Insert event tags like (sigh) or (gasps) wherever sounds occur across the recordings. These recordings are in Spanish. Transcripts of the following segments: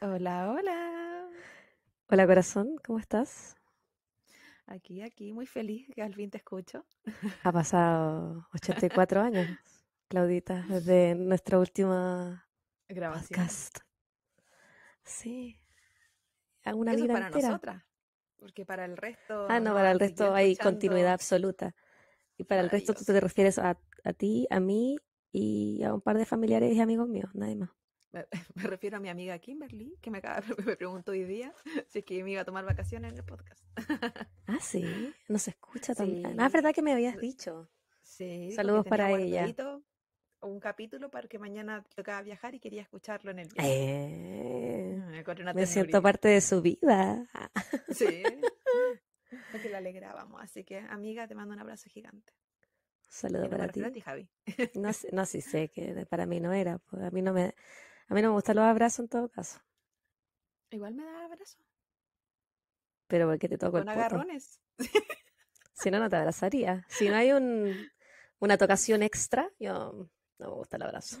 Hola, hola. Hola corazón, ¿cómo estás? Aquí, aquí, muy feliz que al fin te escucho. Ha pasado 84 años, Claudita, desde nuestra última grabación. Podcast. Sí. Una vida para nosotras, porque para el resto. Ah, no para el resto hay continuidad absoluta. Y para el resto tú te refieres a, a, ti, a mí y a un par de familiares y amigos míos, nadie más. (laughs) Me, refiero a mi amiga Kimberly, que me, acaba, (laughs) me preguntó hoy día si es que me iba a tomar vacaciones en el podcast. (laughs) Ah, sí, nos escucha también. Ah, es verdad que me habías dicho. Sí. Saludos para ella. un capítulo para que mañana tocaba viajar y quería escucharlo en el viaje. Eh, me, siento parte de su vida. Sí, porque la alegrábamos. Así que, amiga, te mando un abrazo gigante. Un saludo para ti. Javi. No, sé si sé que para mí no era. Pues, a, mí no me, a mí me gustan los abrazos en todo caso. Igual me da abrazo. Pero porque te toco Con agarrones. Si no, no te abrazaría. Si no hay una tocación extra, yo no me gusta el abrazo.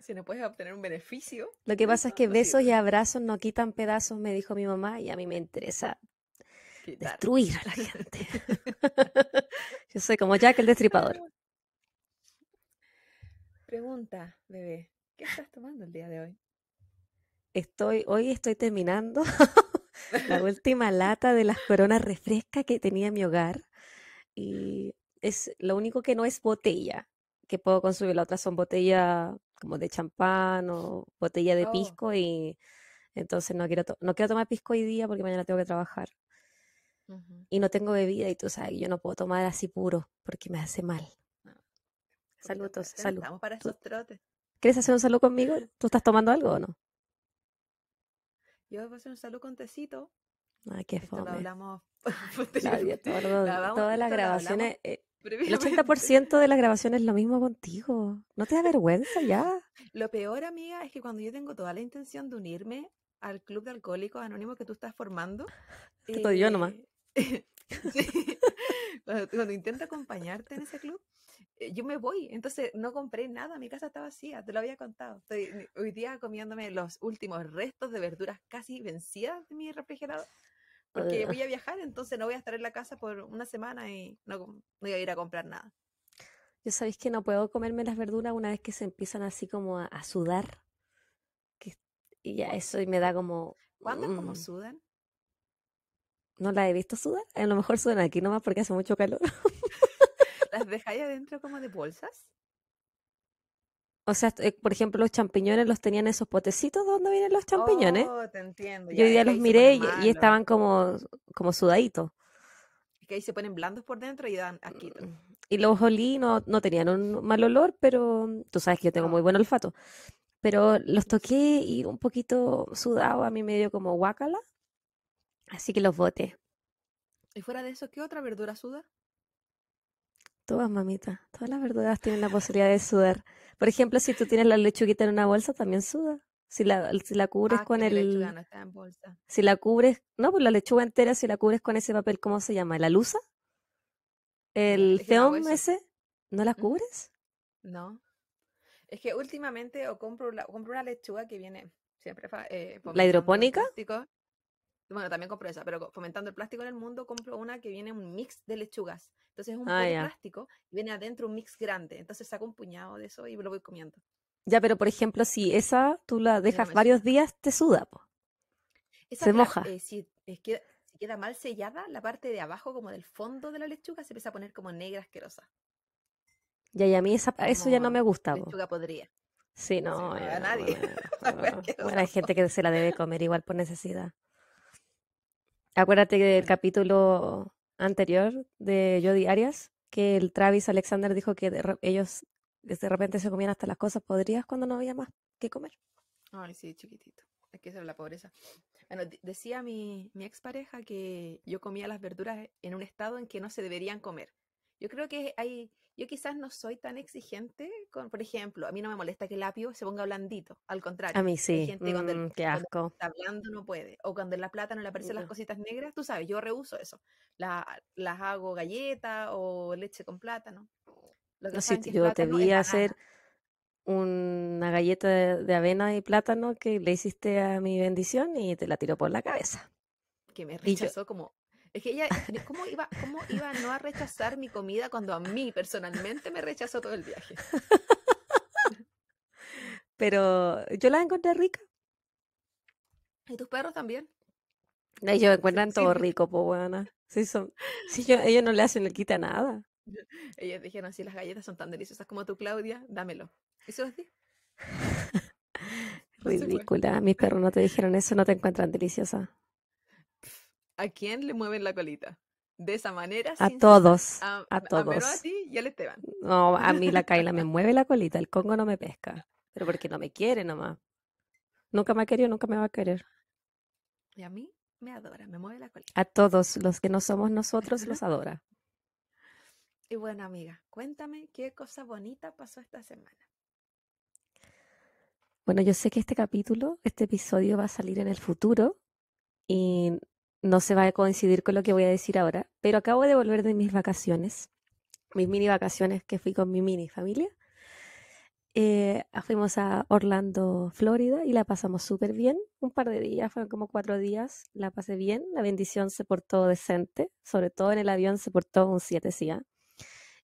Si no puedes obtener un beneficio. Lo que pasa es que besos y abrazos no quitan pedazos, me dijo mi mamá, y a mí me interesa Destruir a la gente. (laughs) Yo soy como Jack el destripador. (laughs) Pregunta, bebé, ¿qué estás tomando el día de hoy? Estoy, hoy estoy terminando (laughs) la última lata de las coronas refrescas que tenía en mi hogar. Y es lo único que no es botella que puedo consumir. La otra son botella como de champán o botella de oh. pisco y entonces no quiero, no quiero tomar pisco hoy día porque mañana tengo que trabajar y no tengo bebida y tú sabes, yo no puedo tomar así puro porque me hace mal. saludos ah, saludos ¿Quieres hacer un saludo conmigo? ¿Tú estás tomando algo o no? Yo voy a hacer un saludo con tecito. Ay, ah, qué Esto (laughs) (laughs) Lo hablamos todas las grabaciones. Eh, el 80% (laughs) de las grabaciones es lo mismo contigo. ¿No te da vergüenza ya? Lo peor, amiga, es que cuando yo tengo toda la intención de unirme al club de alcohólicos anónimos que tú estás formando. que yo nomás. Eh, (laughs) (laughs) cuando, intento acompañarte en ese club, eh, yo me voy. Entonces no compré nada, mi casa está vacía, te lo había contado. Estoy hoy día comiéndome los últimos restos de verduras casi vencidas de mi refrigerador. Porque voy a viajar, entonces no voy a estar en la casa por una semana y no, voy a ir a comprar nada. Yo sabéis que no puedo comerme las verduras una vez que se empiezan así como a, sudar. y ya eso y me da como... ¿Cuándo como mm. sudan? no las he visto sudar. A lo mejor sudan aquí nomás porque hace mucho calor. (laughs) ¿Las dejáis adentro como de bolsas? O sea, eh, por ejemplo, los champiñones los tenían esos potecitos ¿Dónde vienen los champiñones. Oh, entiendo. Ya, Yo los miré y, estaban como, como sudaditos. Es que ahí se ponen blandos por dentro y dan aquí. Mm, y los olí, no, tenían un mal olor, pero mm, tú sabes que yo tengo muy buen olfato. Pero los toqué y un poquito sudado, a mí medio como guácala. Así que los botes. ¿Y fuera de eso, qué otra verdura suda? Todas, mamita. Todas las verduras tienen la posibilidad de sudar. Por ejemplo, si tú tienes la lechuguita en una bolsa, también suda. Si la, si la cubres ah, con el. La lechuga no está en bolsa. Si la cubres. No, pues la lechuga entera, si la cubres con ese papel, ¿cómo se llama? ¿La lusa? ¿El feón ese? ¿No la mm, cubres? No. Es que últimamente o compro, la, compro una lechuga que viene siempre. Eh, ¿La hidropónica? bueno, también compro esa, pero fomentando el plástico en el mundo, compro una que viene un mix de lechugas. Entonces es un ah, plástico y viene adentro un mix grande. Entonces saco un puñado de eso y lo voy comiendo. Ya, pero por ejemplo, si esa tú la dejas varios días, te suda, po. se moja. Eh, si, queda mal sellada, la parte de abajo, como del fondo de la lechuga, se empieza a poner como negra asquerosa. Ya, y a mí esa, eso ya no me gusta. Lechuga podría. Sí, no. a nadie. bueno, (laughs) hay gente que se la debe comer igual por necesidad acuérdate del capítulo anterior de Jody Arias, que el Travis Alexander dijo que ellos de repente se comían hasta las cosas podrías cuando no había más que comer. Ay, sí, chiquitito. Es que es la pobreza. Bueno, decía mi, mi expareja que yo comía las verduras en un estado en que no se deberían comer. Yo creo que hay, yo quizás no soy tan exigente con, por ejemplo, a mí no me molesta que el apio se ponga blandito, al contrario. A mí sí. Mm, qué asco. está blando no puede. O cuando en la plátano le aparecen las mm. cositas negras, tú sabes, yo reuso eso. las hago galleta o leche con plátano. no, yo te vi hacer una galleta de, avena y plátano que le hiciste a mi bendición y te la tiró por la cabeza. Que me rechazó como es que ella, ¿cómo iba, ¿cómo iba no a rechazar mi comida cuando a mí personalmente me rechazó todo el viaje? Pero yo la encontré rica. ¿Y tus perros también? Ellos encuentran todo pues. rico, po, buena. Sí, son, sí, yo, (laughs) ellos no le hacen le quita nada. Ellos dijeron, si las galletas son tan deliciosas como tú, Claudia, dámelo. ¿Y eso es así. Ridícula, mis perros no te dijeron eso, no te encuentran deliciosa. ¿A quién le mueven la colita? De esa manera. A todos. Ah, a, ah, todos. A, a ti y No, a mí la Kaila me (laughs) mueve la colita, el Congo no me pesca. Pero porque no me quiere nomás. Nunca me ha querido, nunca me va a querer. Y a mí me adora, me mueve la colita. A todos los que no somos nosotros los adora. (laughs) Y bueno, amiga, cuéntame qué cosa bonita pasó esta semana. Bueno, yo sé que este capítulo, este episodio va a salir en el futuro y no se va a coincidir con lo que voy a decir ahora, pero acabo de volver de mis vacaciones, mis mini vacaciones que fui con mi mini familia. Eh, ah, fuimos a Orlando, Florida, y la pasamos súper bien. Un par de días, fueron como cuatro días, la pasé bien. La bendición se portó decente, sobre todo en el avión se portó un 7 sí.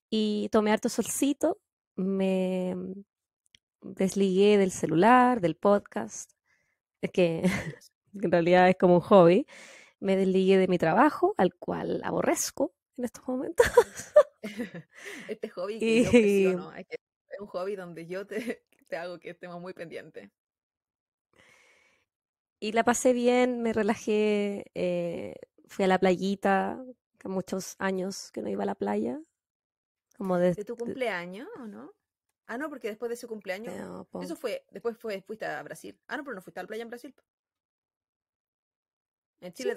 Y tomé harto solcito, me mm, desligué del celular, del podcast, que (laughs) en realidad es como un hobby me desligué de mi trabajo, al cual aborrezco en estos momentos. (laughs) este hobby que es, un hobby donde yo te, (laughs) te hago que estemos muy pendientes. Y la pasé bien, me relajé, eh, fui a la playita, que muchos años que no iba a la playa. Como de, tu cumpleaños o no? Ah, no, porque después de su cumpleaños. eso fue, después fue, fuiste a Brasil. Ah, no, pero no fuiste a la playa en Brasil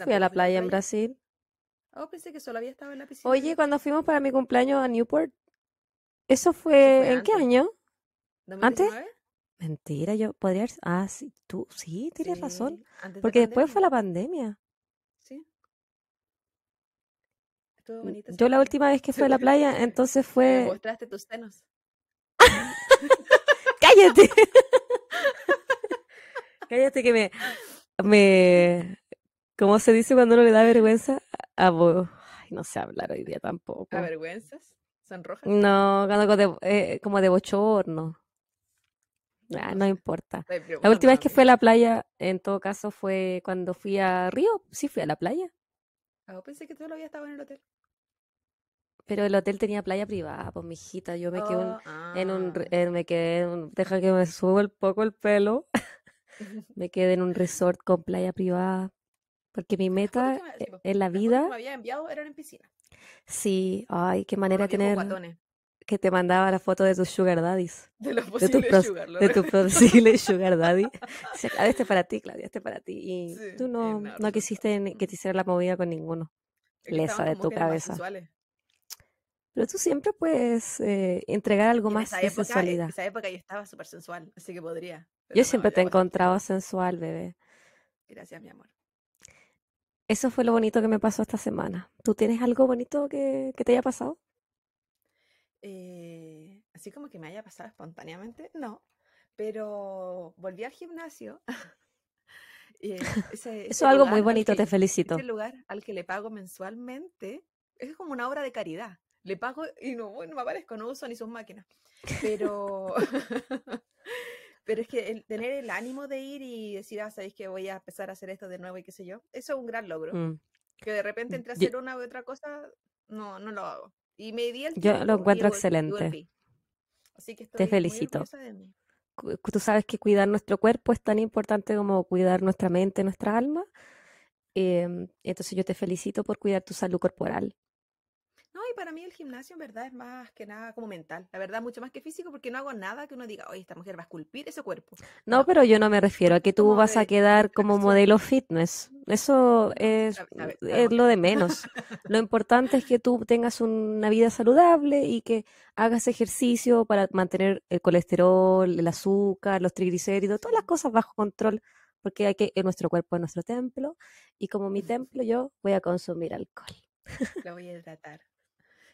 fui a la playa en Brasil. Oh, pensé que solo había estado en la piscina. Oye, cuando fuimos para mi cumpleaños a Newport, ¿eso fue, en qué año? ¿Antes? Mentira, yo podría... Ah, sí, tú, sí, tienes razón. Porque después fue la pandemia. Sí, Yo la última vez que (laughs) fui a la playa, entonces fue... mostraste tus senos. (laughs) ¡Cállate! (laughs) Cállate que me, me, ¿Cómo se dice cuando uno le da vergüenza? A vos. Ay, no sé hablar hoy día tampoco. ¿A vergüenzas? ¿Son rojas? No, eh, como de bochorno. Ah, no importa. La última vez que fui a la playa, en todo caso, fue cuando fui a Río. Sí, fui a la playa. Ah, pensé que estaba en el hotel. Pero el hotel tenía playa privada, pues mijita, yo me quedé oh, en un ah. me quedé deja que me suba el poco el pelo. (laughs) me quedé en un resort con playa privada. Porque mi meta en la vida... Que había enviado eran en piscina. Sí, ay, qué manera tener... Que te mandaba la foto de tus sugar daddies. De los posibles de tus sugar, De tus posibles sugar (laughs) daddy. este es para ti, Claudia, este es para ti. Y tú no, quisiste que mm. te hiciera la movida con ninguno. Lesa de tu cabeza. Pero tú siempre puedes eh, entregar algo más de e, sensualidad. En esa época yo estaba súper sensual, así que podría. Yo siempre te he encontrado sensual, bebé. Gracias, mi amor. Eso fue lo bonito que me pasó esta semana. ¿Tú tienes algo bonito que, te haya pasado? Eh, así como que me haya pasado espontáneamente, no. Pero volví al gimnasio. (laughs) Eso es algo muy bonito, te felicito. Ese lugar al que le pago mensualmente es como una obra de caridad. Le pago y no, no me aparezco, no uso ni sus máquinas. Pero (laughs) (laughs) Pero es que el, tener el ánimo de ir y decir, ah, sabéis que voy a empezar a hacer esto de nuevo y qué sé yo, eso es un gran logro. Mm. Que de repente mm, entre hacer una u otra cosa, no, no lo hago. Y me di el tiempo, Yo lo encuentro excelente. Así que Te felicito. Eh, tú sabes que cuidar nuestro cuerpo es tan importante como cuidar nuestra mente, nuestra alma. Em, entonces yo te felicito por cuidar tu salud corporal para mí el gimnasio en verdad es más que nada como mental, la verdad, mucho más que físico, porque no hago nada que uno diga, oye, esta mujer va a esculpir ese cuerpo. No, pero yo no me refiero a que tú vas a quedar como modelo fitness. Eso es, es lo de menos. lo importante es que tú tengas una vida saludable y que hagas ejercicio para mantener el colesterol, el azúcar, los triglicéridos, todas las cosas bajo control, porque hay que, eh, nuestro cuerpo es nuestro templo y como mi templo yo voy a consumir alcohol. Lo voy a tratar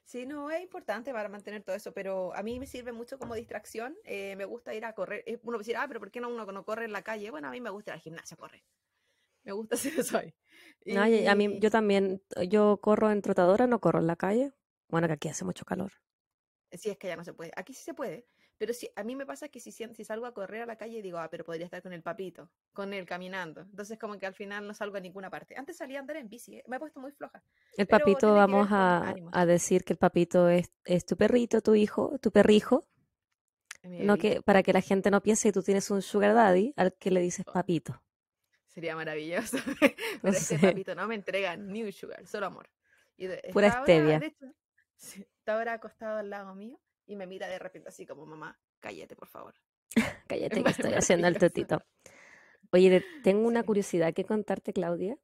Sí, no, es importante para mantener todo eso, pero a mí me sirve mucho como distracción. Eh, me gusta ir a correr. Eh, uno decir ah, pero ¿por qué no uno no corre en la calle? Bueno, a mí me gusta ir al gimnasio correr. Me gusta (laughs) hacer eso ahí. No, a mí, yo también, yo corro en trotadora, no corro en la calle. Bueno, que aquí hace mucho calor. Sí, es que ya no se puede. Aquí sí se puede. Pero si, a mí me pasa que si, si salgo a correr a la calle digo, ah, pero podría estar con el papito, con él caminando. Entonces como que al final no salgo a ninguna parte. Antes salía a andar en bici, eh, me he puesto muy floja. El papito, vamos a, a, decir que el papito es, tu perrito, tu hijo, tu perrijo. No que, para que la gente no piense que tú tienes un sugar daddy al que le dices oh. papito. Sería maravilloso. (laughs) Pero no ese papito no me entrega ni un sugar, solo amor. Pura stevia. está ahora acostado al lado mío y me mira de repente así como, mamá, cállate, por favor. (laughs) cállate, que (laughs) estoy haciendo el totito. Oye, tengo una curiosidad que contarte, Claudia.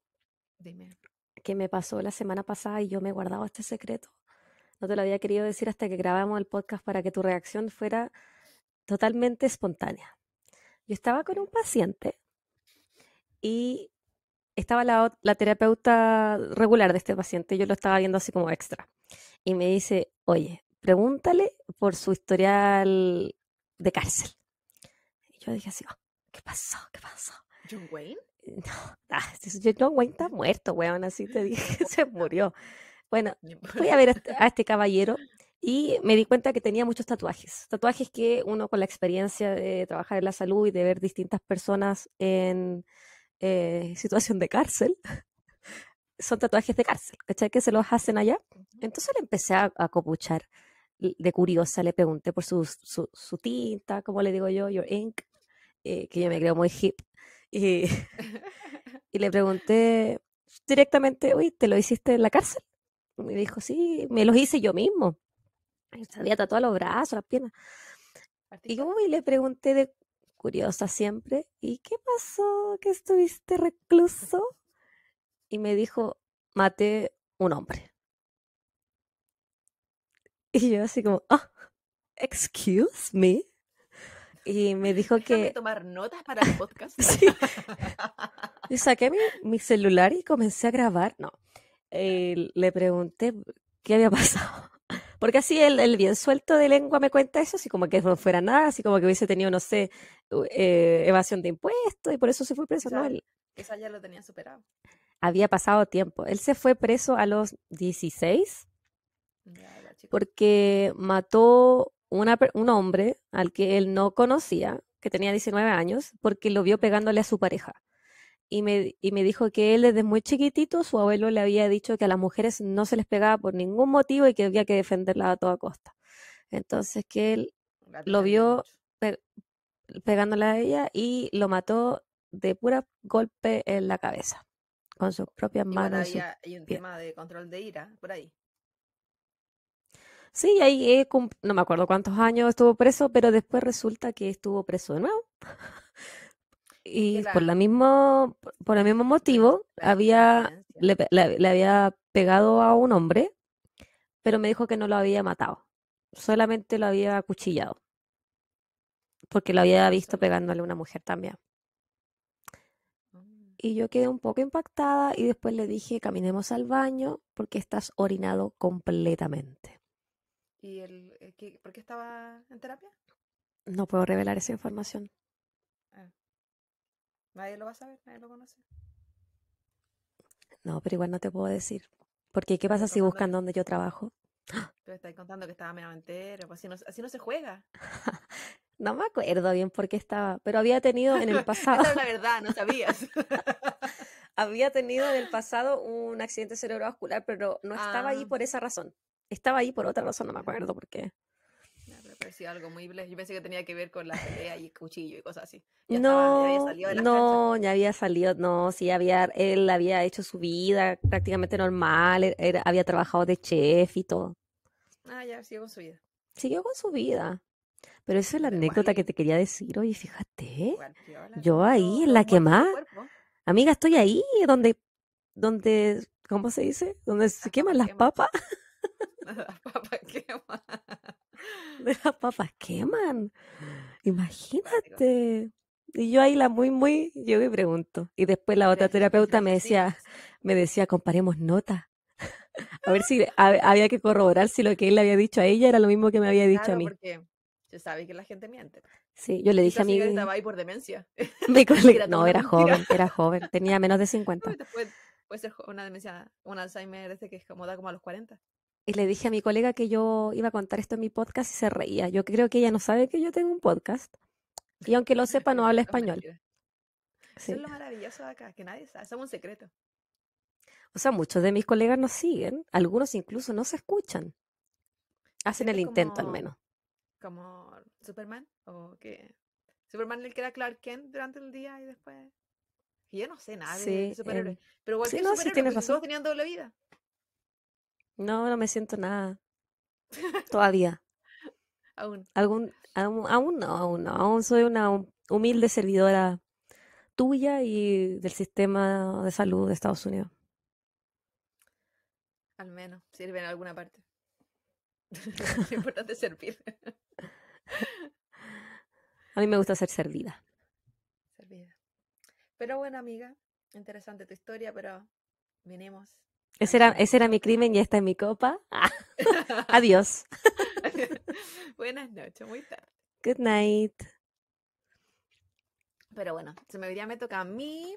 Dime. Que me pasó la semana pasada y yo me guardaba este secreto. No te lo había querido decir hasta que grabamos el podcast para que tu reacción fuera totalmente espontánea. Yo estaba con un paciente y estaba la, la, terapeuta regular de este paciente, yo lo estaba viendo así como extra. Y me dice, oye, pregúntale por su historial de cárcel. Y yo dije así, oh, ¿qué pasó? ¿Qué pasó? ¿John Wayne? (laughs) No, ah, John Wayne está muerto, weón, así te dije, (laughs) se murió. Bueno, (laughs) fui a ver este, a este, caballero y me di cuenta que tenía muchos tatuajes. Tatuajes que uno con la experiencia de trabajar en la salud y de ver distintas personas en eh, situación de cárcel, son tatuajes de cárcel, ¿cachai? Que se los hacen allá. Entonces le empecé a, a copuchar de curiosa le pregunté por su, su, tinta, como le digo yo, your ink, eh, que yo me creo muy hip. (laughs) Y, le pregunté directamente, uy, ¿te lo hiciste en la cárcel? me dijo, sí, me lo hice yo mismo. Se había tatuado los brazos, las piernas. Y le pregunté de curiosa siempre, ¿y qué pasó que estuviste recluso? Y me dijo, maté un hombre. Y yo así como, oh, excuse me. Y me dijo que... tomar notas para el (laughs) podcast. sí. Y saqué mi, celular y comencé a grabar. No, eh, le pregunté qué había (laughs) pasado. Porque así el, bien suelto de lengua me cuenta eso, así como que no fuera nada, así como que hubiese tenido, no sé, eh, evasión de impuestos y por eso se fue preso. Esa, no, ya lo tenía superado. Había pasado tiempo. Él se fue preso a los 16 porque mató un hombre al que él no conocía, que tenía 19 años, porque lo vio pegándole a su pareja. Y me, y me, dijo que él desde muy chiquitito su abuelo le había dicho que a las mujeres no se les pegaba por ningún motivo y que había que defenderla a toda costa. Entonces que él lo vio pegándole a ella y lo mató de pura golpe en la cabeza con sus propias manos. y, un tema de control de ira por ahí. Sí, ahí eh, no me acuerdo cuántos años estuvo preso, pero después resulta que estuvo preso de nuevo. (laughs) y por la mismo, por el mismo motivo, había, le, le había pegado a un hombre, pero me dijo que no lo había matado, solamente lo había acuchillado, porque lo había visto pegándole a una mujer también. Mm. Y yo quedé un poco impactada y después le dije, caminemos al baño porque estás orinado completamente. ¿Y el, eh, por qué estaba en terapia? No puedo revelar esa información. Ah. nadie lo va a saber, nadie lo conoce. No, pero igual no te puedo decir. Porque, ¿qué pasa si buscan dónde yo trabajo? Te estáis contando que estaba medio entero, pues, así no, se juega. (laughs) No me acuerdo bien por qué estaba, pero había tenido en el (laughs) pasado, la verdad, no sabías. (laughs) había tenido en el pasado un accidente cerebrovascular, pero no estaba ahí ah. por esa razón estaba ahí por otra razón, no me acuerdo por qué. Ah, me pareció algo muy Yo pensé que tenía que ver con la pelea y cuchillo y cosas así. no, ya había no, ya había salido, no, sí, había, él había hecho su vida prácticamente normal, e, había trabajado de chef y todo. Ah, ya, siguió con su vida. Siguió con su vida. Pero esa es la anécdota que te quería decir, oye, fíjate, yo ahí, en la que amiga, estoy ahí, donde, donde, ¿cómo se dice? Donde se queman las papas. (laughs) (laughs) Las papas queman. Las papas queman. Imagínate. Y yo ahí la muy, muy, yo me pregunto. Y después la otra terapeuta me decía, me decía, comparemos notas. (laughs) A ver si (laughs) había que corroborar si lo que él le había dicho a ella era lo mismo que me había dicho a mí. Porque se sabe que la gente miente. Sí, yo le dije a mi... estaba ahí por demencia. no, era joven, era joven, tenía menos de 50. Puede, puede ser una demencia, un Alzheimer ese que es como da como a los 40. Y le dije a mi colega que yo iba a contar esto en mi podcast y se reía. Yo creo que ella no sabe que yo tengo un podcast. Y aunque lo sepa, no habla (laughs) español. Son los es acá, que nadie sabe. Somos un secreto. O sea, muchos de mis colegas nos siguen. Algunos incluso no se escuchan. Hacen el intento al menos. Como Superman o qué Superman le queda era Clark Kent durante el día y después. Y yo no sé nada em, pero igual sí, tienes razón. todos tenían vida. No, no me siento nada. (laughs) Todavía. aún. aún. no, aún no. Aún soy una humilde servidora tuya y del sistema de salud de Estados Unidos. Al menos, sirve en alguna parte. (laughs) es importante servir. (laughs) A mí me gusta ser servida. Servida. Pero bueno, amiga, interesante tu historia, pero vinimos ese era, mi crimen y esta es mi copa. Ah. (laughs) Adiós. (laughs) Buenas noches, muy tarde. Good night. Pero bueno, se me, viene me toca a mí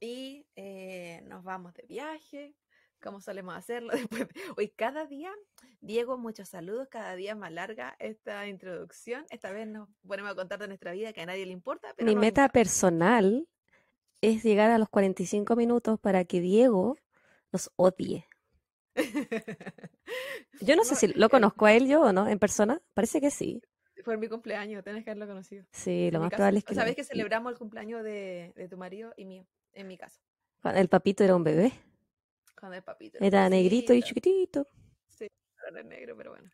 y eh, nos vamos de viaje, como solemos hacerlo (laughs) después. Hoy cada día, Diego, muchos saludos, cada día más larga esta introducción. Esta vez nos ponemos a contar de nuestra vida que a nadie le importa. Mi meta personal es llegar a los 45 minutos para que Diego los odie. (laughs) Yo no, sé si lo eh, eh, conozco a él yo o no, en persona. Parece que sí. Fue mi cumpleaños, tenés que haberlo conocido. Sí, lo más probable es que. ¿Sabes que celebramos el cumpleaños de, tu marido y mío, en mi casa? Cuando el papito era un bebé. Cuando el papito era, era negrito y chiquitito. Sí, era negro, pero bueno.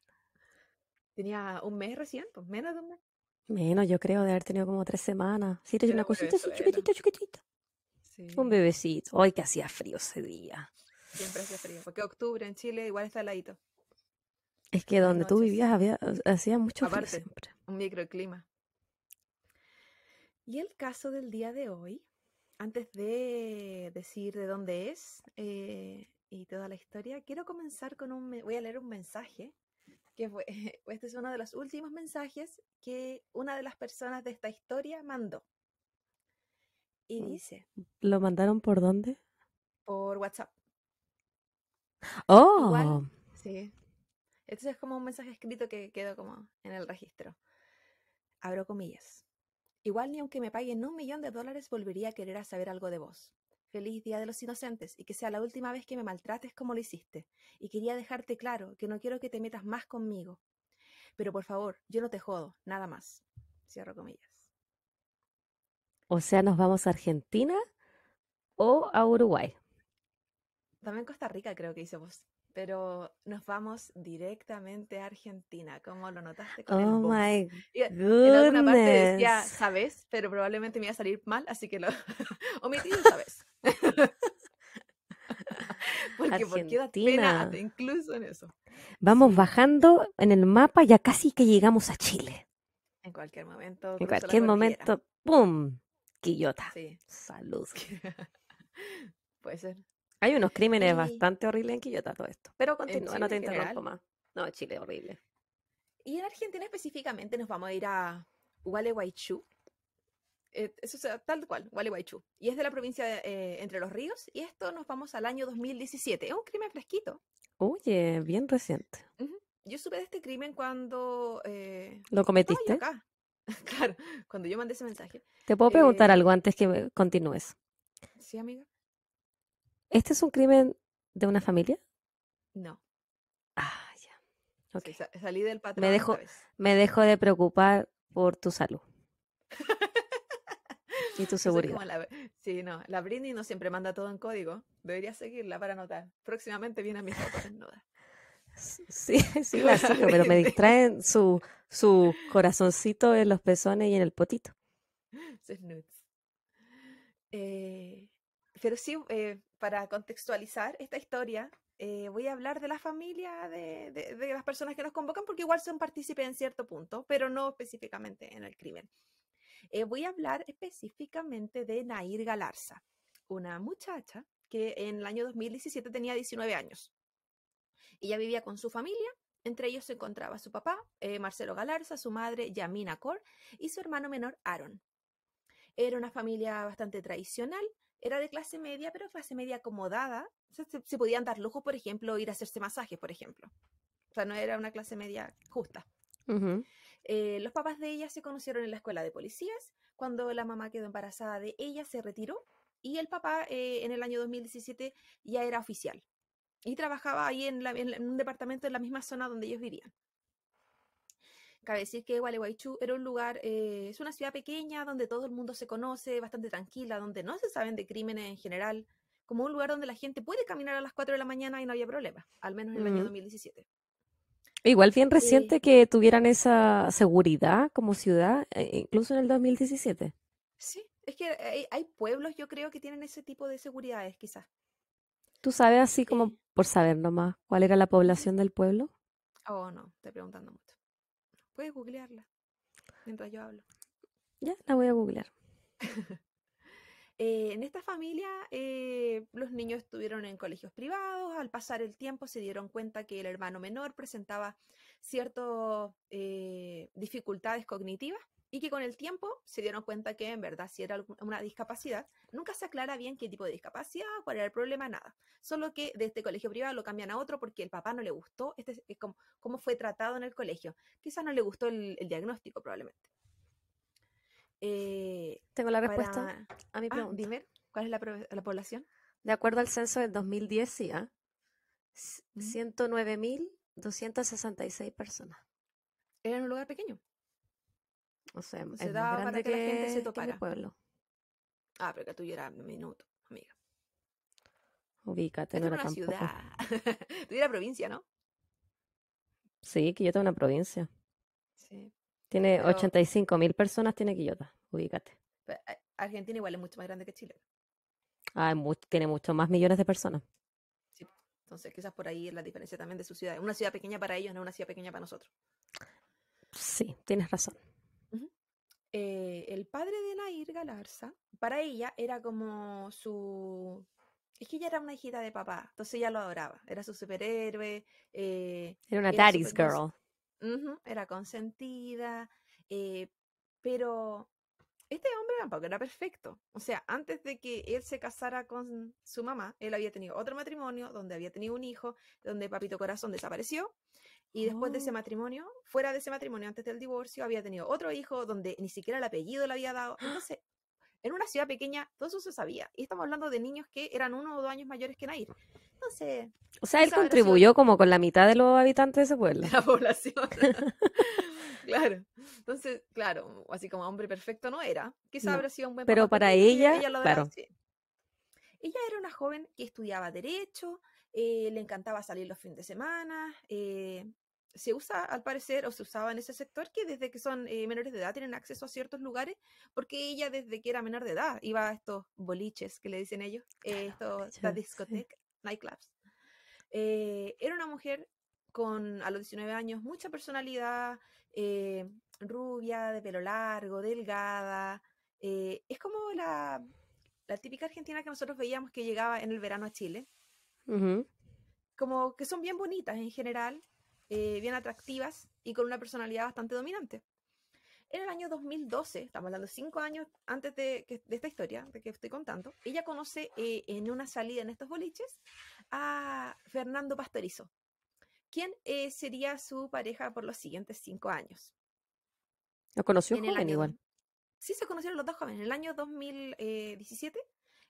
Tenía un mes recién, pues menos de un mes. Menos, yo creo, de haber tenido como tres semanas. Sí, era una cosita así, chiquitita, chiquitita. Sí. Un bebecito. Ay, que hacía frío ese día. Siempre hace frío, porque octubre en Chile igual está heladito. Es que donde tú vivías había, hacía mucho frío siempre. Un microclima. Y el caso del día de hoy, antes de decir de dónde es eh, y toda la historia, quiero comenzar con un... Voy a leer un mensaje, que (laughs) este es uno de los últimos mensajes que una de las personas de esta historia mandó. Y mm. dice... ¿Lo mandaron por dónde? Por WhatsApp. Oh. sí. Esto es como un mensaje escrito que quedó como en el registro. Abro comillas. Igual ni aunque me paguen un millón de dólares volvería a querer saber algo de vos. Feliz Día de los Inocentes y que sea la última vez que me maltrates como lo hiciste. Y quería dejarte claro que no quiero que te metas más conmigo. Pero por favor, yo no te jodo, nada más. Cierro comillas. O sea, nos vamos a Argentina o a Uruguay. También Costa Rica creo que vos. Pero nos vamos directamente a Argentina, como lo notaste con oh el my y En alguna parte decía, sabes, pero probablemente me iba a salir mal, así que lo (laughs) omití, sabes. (laughs) Porque, porque da pena incluso en eso. Vamos bajando en el mapa, ya casi que llegamos a Chile. En cualquier momento. En cualquier momento, ¡pum! Quillota. Sí. Salud. (laughs) Puede ser. Hay unos crímenes bastante horribles en Quillota, todo esto. Pero continúa, no te interrumpo más. No, Chile, horrible. Y en Argentina específicamente nos vamos a ir a Gualeguaychú. Eh, eso sea, tal cual, Gualeguaychú. Y es de la provincia de, eh, Entre los Ríos. Y esto nos vamos al año 2017. Es un crimen fresquito. Oye, bien reciente. Yo supe de este crimen cuando... Eh, ¿Lo cometiste? (laughs) claro, cuando yo mandé ese mensaje. ¿Te puedo preguntar algo antes que continúes? Sí, amiga. ¿Este es un crimen de una familia? No. Ah, ya. Okay. salí del patrón. Me dejo, me dejó de preocupar por tu salud. y tu (laughs) seguridad. sí, no. La Britney no siempre manda todo en código. Debería seguirla para anotar. Próximamente viene a mi foto Sí, (laughs) sí la pero me distraen su, (laughs) corazoncito en los pezones y en el potito. Eh, pero sí, eh, para contextualizar esta historia, eh, voy a hablar de la familia de, las personas que nos convocan, porque igual son partícipes en cierto punto, pero no específicamente en el crimen. Eh, voy a hablar específicamente de Nair Galarza, una muchacha que en el año 2017 tenía 19 años. Ella vivía con su familia, entre ellos se encontraba su papá, Marcelo Galarza, su madre, Yamina Cor, y su hermano menor, Aaron. Era una familia bastante tradicional, era de clase media, pero clase media acomodada. se, podían dar lujo, por ejemplo, ir a hacerse masajes, por ejemplo. O sea, no era una clase media justa. Eh, los papás de ella se conocieron en la escuela de policías. Cuando la mamá quedó embarazada de ella, se retiró. Y el papá, eh, en el año 2017, ya era oficial. Y trabajaba ahí en un departamento en la misma zona donde ellos vivían. Cabe decir que Gualeguaychú era un lugar, eh, es una ciudad pequeña donde todo el mundo se conoce, bastante tranquila, donde no se saben de crímenes en general, como un lugar donde la gente puede caminar a las 4 de la mañana y no había problema, al menos en el año 2017. Mm. Igual bien reciente eh que tuvieran esa seguridad como ciudad, e incluso en el 2017. Sí, es que hay, pueblos yo creo que tienen ese tipo de seguridades quizás. ¿Tú sabes así como eh por saber nomás cuál era la población del pueblo? Oh, no, estoy preguntando mucho. Puedes googlearla mientras yo hablo. Ya, la voy a googlear. (laughs) Eh, en esta familia, eh, los niños estuvieron en colegios privados. Al pasar el tiempo, se dieron cuenta que el hermano menor presentaba ciertas eh, dificultades cognitivas y que con el tiempo se dieron cuenta que en verdad si era una discapacidad, nunca se aclara bien qué tipo de discapacidad, cuál era el problema, nada. Solo que de este colegio privado lo cambian a otro porque el papá no le gustó este, es como, cómo fue tratado en el colegio. Quizás no le gustó el, diagnóstico probablemente. Eh, Tengo la respuesta a mi ah, pregunta. dime, ¿cuál es la, población? De acuerdo al censo del 2010, sí, ¿eh? ¿ah? 109.266 personas. Era en un lugar pequeño se es más grande para que, la gente se topara. pueblo. Ah, pero que tú eras minuto, amiga. Ubícate, no era una ciudad. (laughs) tú eras provincia, ¿no? Sí, Quillota es una provincia. Sí. Tiene 85.000 85 mil personas, tiene Quillota. Ubícate. Eh, Argentina igual es mucho más grande que Chile. Ah, tiene muchos más millones de personas. Sí, entonces quizás por ahí es la diferencia también de su ciudad. Una ciudad pequeña para ellos, no es una ciudad pequeña para nosotros. Sí, tienes razón. Eh, el padre de Nair Galarza, para ella era como su... Es que ella era una hijita de papá, entonces ella lo adoraba, era su superhéroe. Eh, era una daddy's girl. era consentida, eh, pero este hombre tampoco era perfecto. O sea, antes de que él se casara con su mamá, él había tenido otro matrimonio donde había tenido un hijo, donde Papito Corazón desapareció y después de ese oh. matrimonio, fuera de ese matrimonio, antes del divorcio, había tenido otro hijo donde ni siquiera el apellido le había dado. ¡Ah! Entonces, en una ciudad pequeña, todo eso se sabía. Y estamos hablando de niños que eran uno o dos años mayores que Nair. Entonces. O sea, él contribuyó como con la mitad de los habitantes de ese pueblo. (laughs) la población. (laughs) claro. Entonces, claro, así como hombre perfecto no era. Quizá habría sido un buen Pero para ella, ella claro. Ella era una joven que estudiaba Derecho, eh, le encantaba salir los fines de semana, eh, se usa, al parecer, o se usaba en ese sector, que desde que son eh, menores de edad tienen acceso a ciertos lugares, porque ella desde que era menor de edad iba a estos boliches que le dicen ellos, eh, estos, (laughs) nightclubs. Eh, era una mujer con, a los 19 años, mucha personalidad, eh, rubia, de pelo largo, delgada. es como la, la, típica argentina que nosotros veíamos que llegaba en el verano a Chile. Como que son bien bonitas en general, eh, bien atractivas y con una personalidad bastante dominante. En el año 2012, estamos hablando cinco años antes de, esta historia de que estoy contando, ella conoce eh, en una salida en estos boliches a Fernando Pastorizo, quien eh, sería su pareja por los siguientes cinco años. Lo conoció en igual. Sí, se conocieron los dos jóvenes. En el año 2017,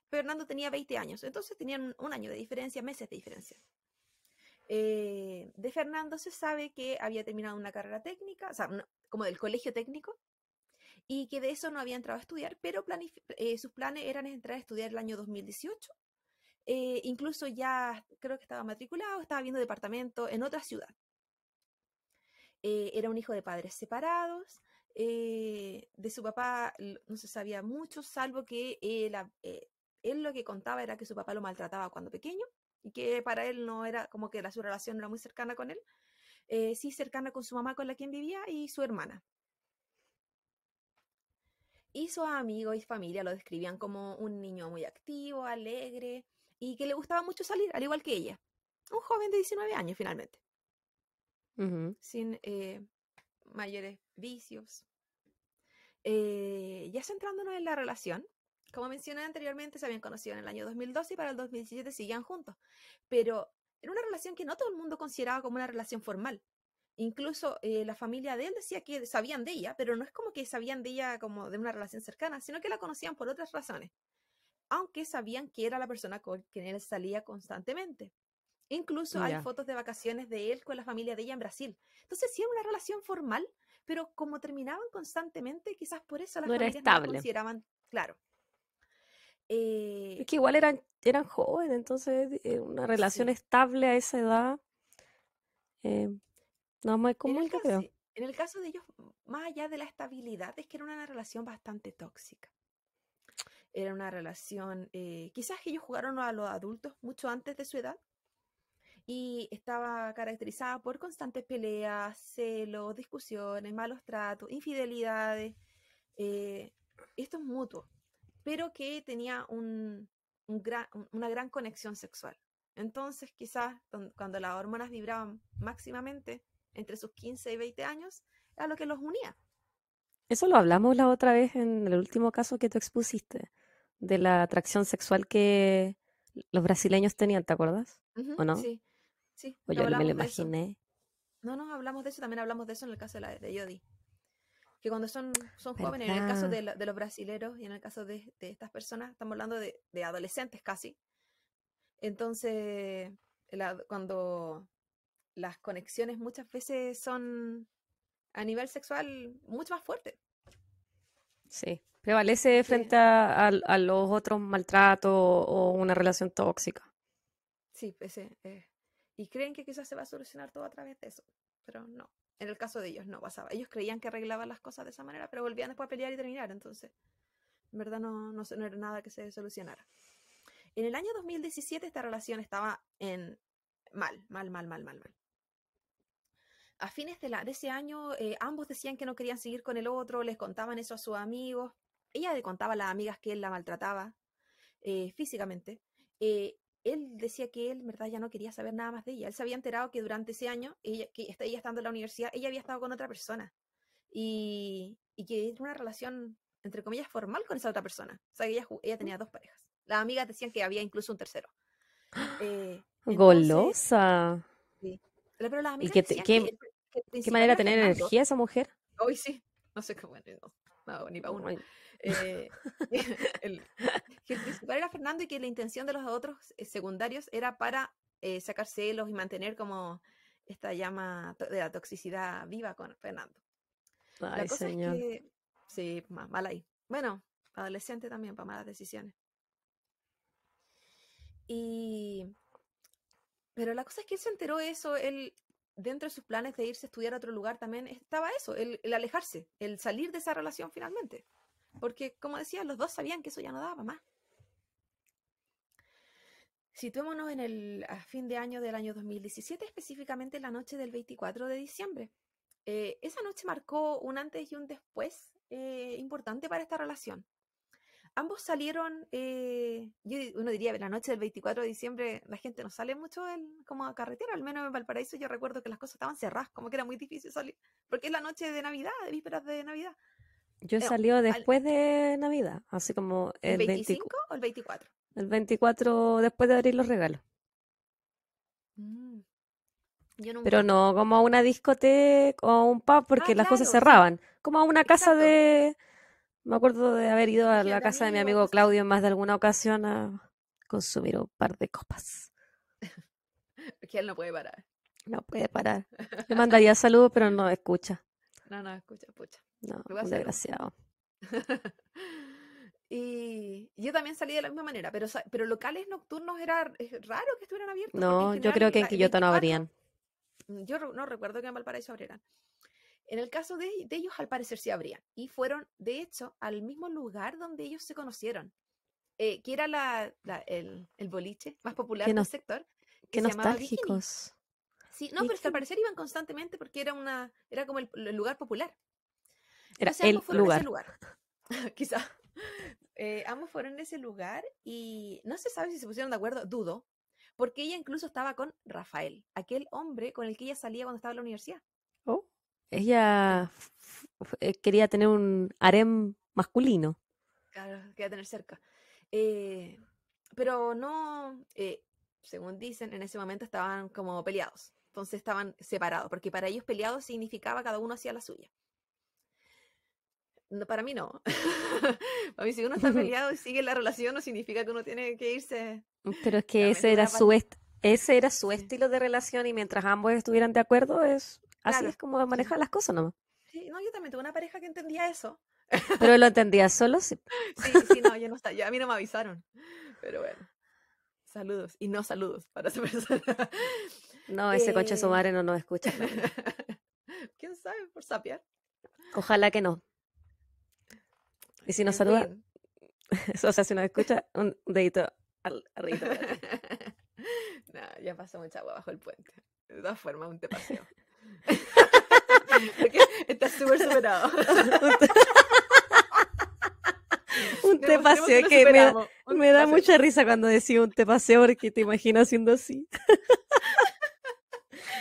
Fernando tenía 20 años, entonces tenían un año de diferencia, meses de diferencia. Eh, de Fernando se sabe que había terminado una carrera técnica, o sea, como del colegio técnico, y que de eso no había entrado a estudiar, pero eh, sus planes eran entrar a estudiar el año 2018. Eh, incluso ya creo que estaba matriculado, estaba viendo departamento en otra ciudad. era un hijo de padres separados, de su papá no se sabía mucho, salvo que él lo que contaba era que su papá lo maltrataba cuando pequeño y que para él no era como que la, su relación no era muy cercana con él, eh, sí cercana con su mamá con la quien vivía y su hermana. Y sus amigos y familia lo describían como un niño muy activo, alegre y que le gustaba mucho salir, al igual que ella. Un joven de 19 años finalmente. Sin eh, mayores vicios. Eh, ya centrándonos en la relación, como mencioné anteriormente, se habían conocido en el año 2012 y para el 2017 seguían juntos. Pero era una relación que no todo el mundo consideraba como una relación formal. Incluso eh, la familia de él decía que sabían de ella, pero no es como que sabían de ella como de una relación cercana, sino que la conocían por otras razones, aunque sabían que era la persona con quien él salía constantemente. Incluso hay fotos de vacaciones de él con la familia de ella en Brasil. Entonces sí era una relación formal, pero como terminaban constantemente, quizás por eso las no no la consideraban claro. Eh... Es que igual eran, eran jóvenes, entonces eh, una relación estable a esa edad eh, no es muy común, en el, caso, en el caso de ellos, más allá de la estabilidad, es que era una relación bastante tóxica era una relación, quizás eh, quizás ellos jugaron a los adultos mucho antes de su edad y estaba caracterizada por constantes peleas, celos, discusiones, malos tratos, infidelidades. esto es mutuo pero que tenía un, una gran conexión sexual. Entonces, quizás cuando las hormonas vibraban máximamente entre sus 15 y 20 años, era lo que los unía. Eso lo hablamos la otra vez en el último caso que tú expusiste, de la atracción sexual que los brasileños tenían, ¿te acuerdas? ¿O no? Sí, sí. yo me lo imaginé. No, no, hablamos de eso, también hablamos de eso en el caso de, la, de Yodi que cuando son, son jóvenes, en el caso de, los brasileros y en el caso de, de estas personas, estamos hablando de, de adolescentes casi. Entonces, cuando las conexiones muchas veces son a nivel sexual mucho más fuerte Sí, prevalece frente A, los otros maltratos o una relación tóxica. Sí, y creen que quizás se va a solucionar todo a través de eso, pero no. En el caso de ellos no pasaba. Ellos creían que arreglaban las cosas de esa manera, pero volvían después a pelear y terminar. Entonces, en verdad no, no, era nada que se solucionara. En el año 2017 esta relación estaba en mal, mal, mal, mal, mal, mal. A fines de, ese año, eh, ambos decían que no querían seguir con el otro, les contaban eso a sus amigos. Ella le contaba a las amigas que él la maltrataba eh, físicamente. Eh, él decía que él, en verdad, ya no quería saber nada más de ella. Él se había enterado que durante ese año, ella, que ella estando en la universidad, ella había estado con otra persona. Y, que era una relación, entre comillas, formal con esa otra persona. O sea, que ella, tenía dos parejas. Las amigas decían que había incluso un tercero. Eh, (gasps) Golosa. Sí. ¿Y qué, manera de tener energía esa mujer? Hoy sí. No sé qué bueno. No, ni para uno. (laughs) (laughs) que el principal era Fernando y que la intención de los otros eh, secundarios era para eh, sacar celos y mantener como esta llama de la toxicidad viva con Fernando. la cosa Es que, sí, mal, ahí. Bueno, adolescente también para malas decisiones. Y... Pero la cosa es que él se enteró de eso, él, dentro de sus planes de irse a estudiar a otro lugar también estaba eso, el, el alejarse, el salir de esa relación finalmente. Porque, como decía, los dos sabían que eso ya no daba más. Situémonos en el fin de año del año 2017, específicamente la noche del 24 de diciembre. Eh, esa noche marcó un antes y un después eh, importante para esta relación. Ambos salieron, eh, yo, uno diría, la noche del 24 de diciembre la gente no sale mucho como a carretera, al menos en Valparaíso yo recuerdo que las cosas estaban cerradas, como que era muy difícil salir, porque es la noche de Navidad, de vísperas de Navidad. Yo salió después de Navidad, así como el, 25 o el 24. El 24 después de abrir los regalos. Mm. Pero no como a una discoteca o un pub porque ah, las cosas cerraban. Como a una casa de... Me acuerdo de haber ido a la casa de mi amigo Claudio en más de alguna ocasión a consumir un par de copas. (laughs) que él no puede parar. No puede parar. Le mandaría (laughs) saludos, pero no escucha. No, no escucha, pucha. No, desgraciado. (laughs) Y yo también salí de la misma manera, pero, pero locales nocturnos era raro que estuvieran abiertos. No, yo creo que en Quillota no abrían. Mm, yo no recuerdo que en Valparaíso abrieran. En el caso de, ellos, al parecer sí abrían. Y fueron, de hecho, al mismo lugar donde ellos se conocieron, eh, que era la, el, el, boliche más popular del sector. Que qué nostálgicos. Sí, no, pero al parecer iban constantemente porque era, una, era como el, lugar popular. Era el lugar. lugar. (laughs) Quizá. Eh, ambos fueron en ese lugar y no se sabe si se pusieron de acuerdo, dudo, porque ella incluso estaba con Rafael, aquel hombre con el que ella salía cuando estaba en la universidad. Oh, ella eh, quería tener un harem masculino. Claro, quería tener cerca. Eh, pero no, según dicen, en ese momento estaban como peleados. Entonces estaban separados, porque para ellos peleados significaba cada uno hacía la suya. No, para mí no. (laughs) para mí si uno está (laughs) peleado y sigue la relación no significa que uno tiene que irse. Mm, pero es que ese era, su ese era su estilo de relación y mientras ambos estuvieran de acuerdo es así es como manejan las cosas nomás. Sí, no, yo también tuve una pareja que entendía eso. Pero lo (laughs) entendía solo. Sí, sí, no, yo no está, ya a mí no me avisaron. Pero bueno. Saludos y no saludos para esa persona. No, ese coche su eh madre no nos escucha. ¿Quién sabe por sapiar? Ojalá que no. Y si nos saluda, (laughs) o sea, si nos escucha, un dedito al, arriba. (laughs) no, ya pasó mucha agua bajo el puente. De todas formas, un te paseo. (laughs) Porque súper superado. un te paseo que me da, mucha risa cuando decís un te paseo porque te imagino haciendo así.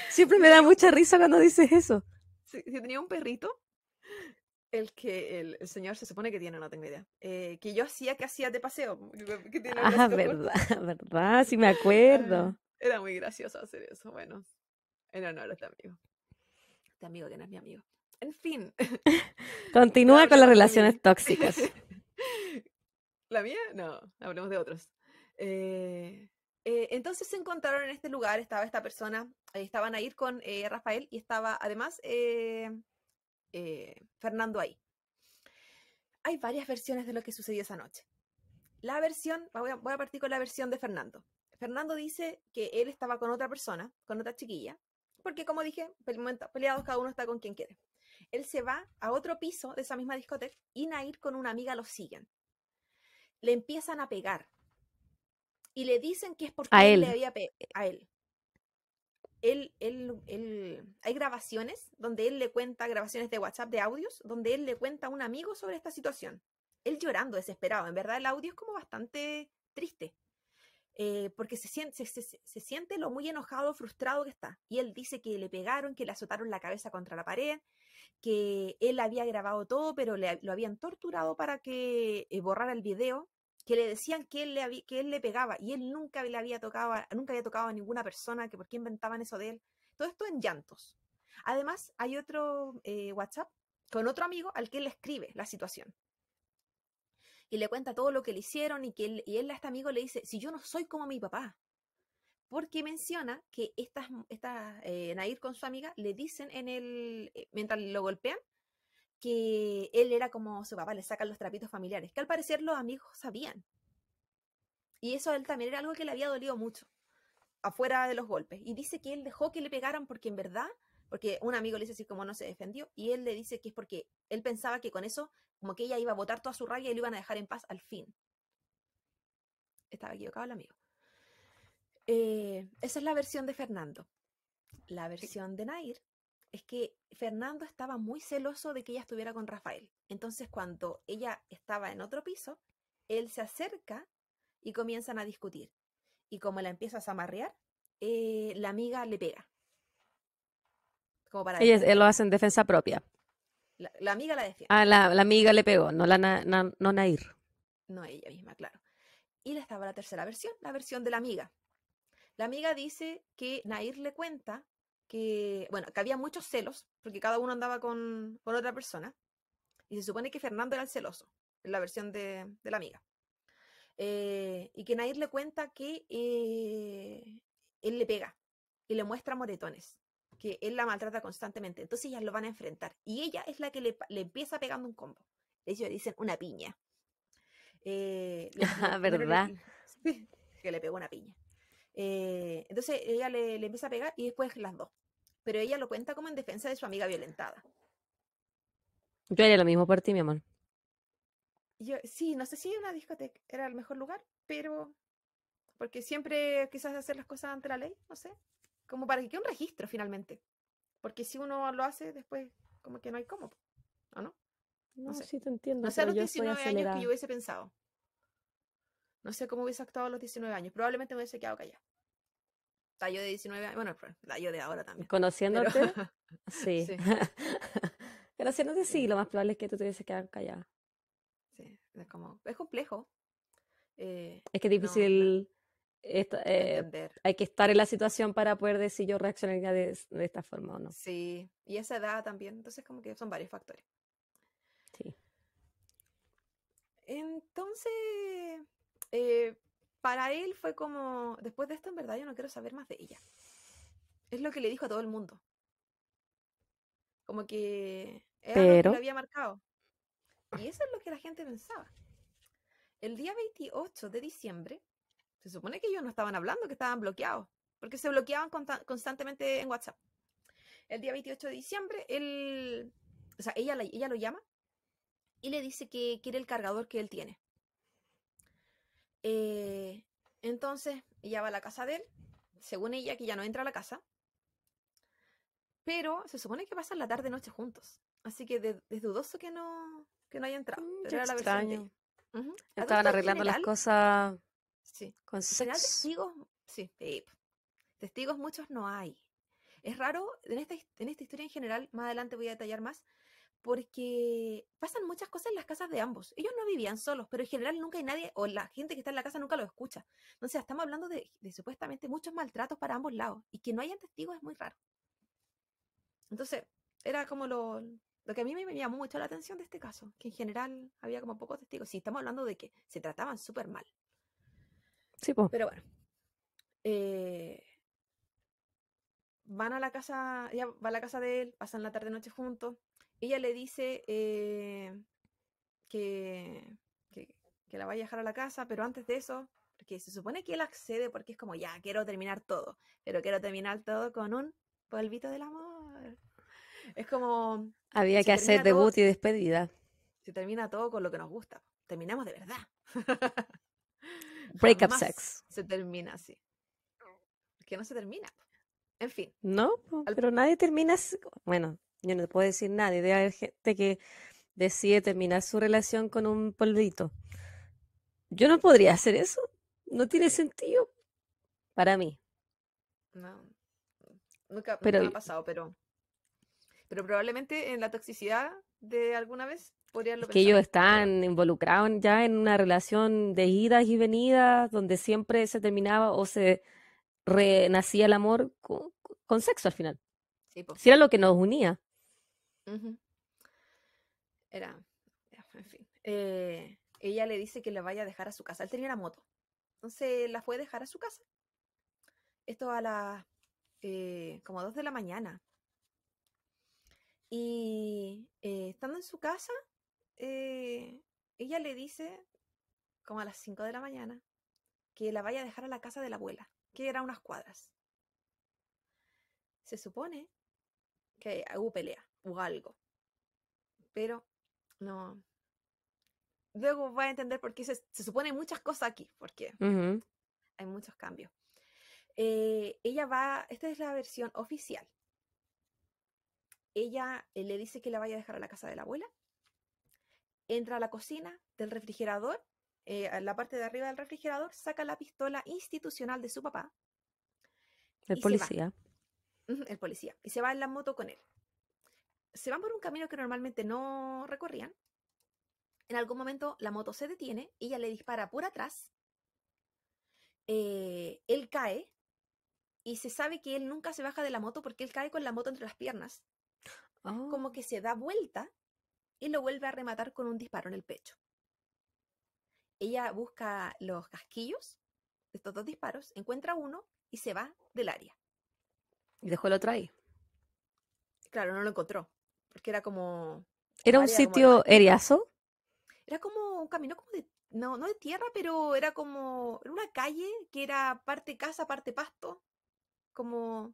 Siempre me da mucha risa cuando dices eso. si tenía un perrito, el que el, señor se supone que tiene, no tengo idea, eh, que yo hacía que hacía de paseo. (laughs) ah, verdad, (laughs) verdad, sí me ah, acuerdo. Era muy gracioso hacer eso, bueno, en honor a este amigo. Este amigo que no es mi amigo. En fin. (laughs) Continúa con las relaciones tóxicas. ¿La mía? No, hablemos de otros. Eh, eh, entonces se encontraron en este lugar, estaba esta persona, estaban a ir con Rafael y estaba además eh, Fernando ahí. Hay varias versiones de lo que sucedió esa noche. La versión, voy a, partir con la versión de Fernando. Fernando dice que él estaba con otra persona, con otra chiquilla, porque como dije, peleados cada uno está con quien quiere. Él se va a otro piso de esa misma discoteca y Nair con una amiga lo siguen. Le empiezan a pegar y le dicen que es porque él. le había a él él, hay grabaciones donde él le cuenta, grabaciones de WhatsApp de audios, donde él le cuenta a un amigo sobre esta situación. Él llorando, desesperado. En verdad, el audio es como bastante triste, eh, porque se siente, lo muy enojado, frustrado que está. Y él dice que le pegaron, que le azotaron la cabeza contra la pared, que él había grabado todo, pero lo habían torturado para que eh, borrara el video, que le decían que él le, que él le pegaba y él nunca le había tocado, nunca había tocado a ninguna persona, que por qué inventaban eso de él. Todo esto en llantos. Además, hay otro eh, WhatsApp con otro amigo al que él le escribe la situación. Y le cuenta todo lo que le hicieron y que él, y a este amigo le dice, si yo no soy como mi papá. Porque menciona que esta, esta eh, Nair con su amiga le dicen en el, eh, mientras lo golpean, que él era como su papá, le sacan los trapitos familiares, que al parecer los amigos sabían. Y eso a él también era algo que le había dolido mucho, afuera de los golpes. Y dice que él dejó que le pegaran porque en verdad, porque un amigo le dice así como no se defendió, y él le dice que es porque él pensaba que con eso, como que ella iba a botar toda su rabia y lo iban a dejar en paz al fin. Estaba equivocado el amigo. Eh, esa es la versión de Fernando. La versión de Nair es que Fernando estaba muy celoso de que ella estuviera con Rafael. Entonces, cuando ella estaba en otro piso, él se acerca y comienzan a discutir. Y como la empieza a amarrear eh, la amiga le pega. Como para él eh, lo hace en defensa propia. La, amiga la defiende. Ah, la, amiga le pegó, no la no Nair. No ella misma, claro. Y le estaba la tercera versión, la versión de la amiga. La amiga dice que Nair le cuenta que, bueno, que había muchos celos, porque cada uno andaba con, otra persona, y se supone que Fernando era el celoso, en la versión de, la amiga. Eh, y que Nair le cuenta que eh, él le pega y le muestra moretones, que él la maltrata constantemente. Entonces ellas lo van a enfrentar. Y ella es la que le, empieza pegando un combo. Ellos dicen una piña. Eh, (laughs) ¿Verdad? (laughs) que le pegó una piña. entonces ella le, empieza a pegar y después las dos pero ella lo cuenta como en defensa de su amiga violentada. Yo haría lo mismo por ti, mi amor. Yo, sí, no sé si una discoteca era el mejor lugar, pero porque siempre quizás hacer las cosas ante la ley, no sé, como para que quede un registro finalmente. Porque si uno lo hace, después como que no hay cómo, ¿o no? No, sé. si te entiendo. No sé los 19 años que yo hubiese pensado. No sé cómo hubiese actuado a los 19 años. Probablemente me hubiese quedado callado tallo de 19 años, bueno, pues, la yo de ahora también. (laughs) (laughs) Conociéndote, sí. Conociéndote, sí. lo más probable es que tú te hubieses quedado callada. Sí, es como, es complejo. Eh, es que es difícil eh, entender hay que estar en la situación para poder decir yo reaccionaría de, esta forma o no. Sí, y esa edad también, entonces como que son varios factores. Sí. Entonces, eh, para él fue como, después de esto en verdad yo no quiero saber más de ella. Es lo que le dijo a todo el mundo. Como que era lo que había marcado. Y eso es lo que la gente pensaba. El día 28 de diciembre, se supone que ellos no estaban hablando, que estaban bloqueados, porque se bloqueaban constantemente en WhatsApp. El día 28 de diciembre, él, o sea, ella, ella lo llama y le dice que quiere el cargador que él tiene. Eh, entonces, ella va a la casa de él, según ella, que ya no entra a la casa, pero se supone que pasan la tarde noche juntos. Así que es dudoso que no, que no haya entrado. Mm, pero la Estaban arreglando las cosas sí. con sexo. testigos, sí, testigos muchos no hay. Es raro, en esta historia en general, más adelante voy a detallar más, porque pasan muchas cosas en las casas de ambos. Ellos no vivían solos, pero en general nunca hay nadie, o la gente que está en la casa nunca lo escucha. Entonces, estamos hablando de, supuestamente muchos maltratos para ambos lados, y que no hayan testigos es muy raro. Entonces, era como lo, lo que a mí me, llamó mucho la atención de este caso, que en general había como pocos testigos. Sí, estamos hablando de que se trataban súper mal. Sí, pues. Pero bueno. Eh, van a la casa, ya va a la casa de él, pasan la tarde noche juntos ella le dice eh, que, la va a dejar a la casa, pero antes de eso, porque se supone que él accede porque es como, ya, quiero terminar todo, pero quiero terminar todo con un polvito del amor. Es como... Había que hacer debut y despedida. Se termina todo con lo que nos gusta. Terminamos de verdad. (laughs) Breakup sex. Se termina así. Es que no se termina. En fin. No, pero nadie termina. Bueno, yo no puedo decir nada. de haber gente que decide terminar su relación con un polvito. Yo no podría hacer eso. No tiene sentido para mí. No. Nunca, pero, ha pasado, pero. Pero probablemente en la toxicidad de alguna vez podría lo Que ellos están involucrados ya en una relación de idas y venidas, donde siempre se terminaba o se renacía el amor con, sexo al final. Si era lo que nos unía. Era, en fin. Eh, ella le dice que la vaya a dejar a su casa. Él tenía la moto. Entonces la fue a dejar a su casa. Esto a las eh, como 2 de la mañana. Y eh, estando en su casa, ella le dice, como a las 5 de la mañana, que la vaya a dejar a la casa de la abuela, que era unas cuadras. Se supone que hubo pelea o algo. Pero no. Luego va a entender por qué se, supone muchas cosas aquí, porque hay muchos cambios. Eh, ella va, esta es la versión oficial. Ella eh, le dice que la vaya a dejar a la casa de la abuela. Entra a la cocina del refrigerador, eh, la parte de arriba del refrigerador, saca la pistola institucional de su papá. El policía. El policía. Y se va en la moto con él se van por un camino que normalmente no recorrían. En algún momento la moto se detiene, ella le dispara por atrás, eh, él cae y se sabe que él nunca se baja de la moto porque él cae con la moto entre las piernas. Como que oh. se da vuelta y lo vuelve a rematar con un disparo en el pecho. Ella busca los casquillos de estos dos disparos, encuentra uno y se va del área. ¿Y dejó el otro ahí? Claro, no lo encontró porque era como... ¿Era un sitio eriazo? Era como un camino como de, no, de tierra, pero era como, era una calle que era parte casa, parte pasto, como,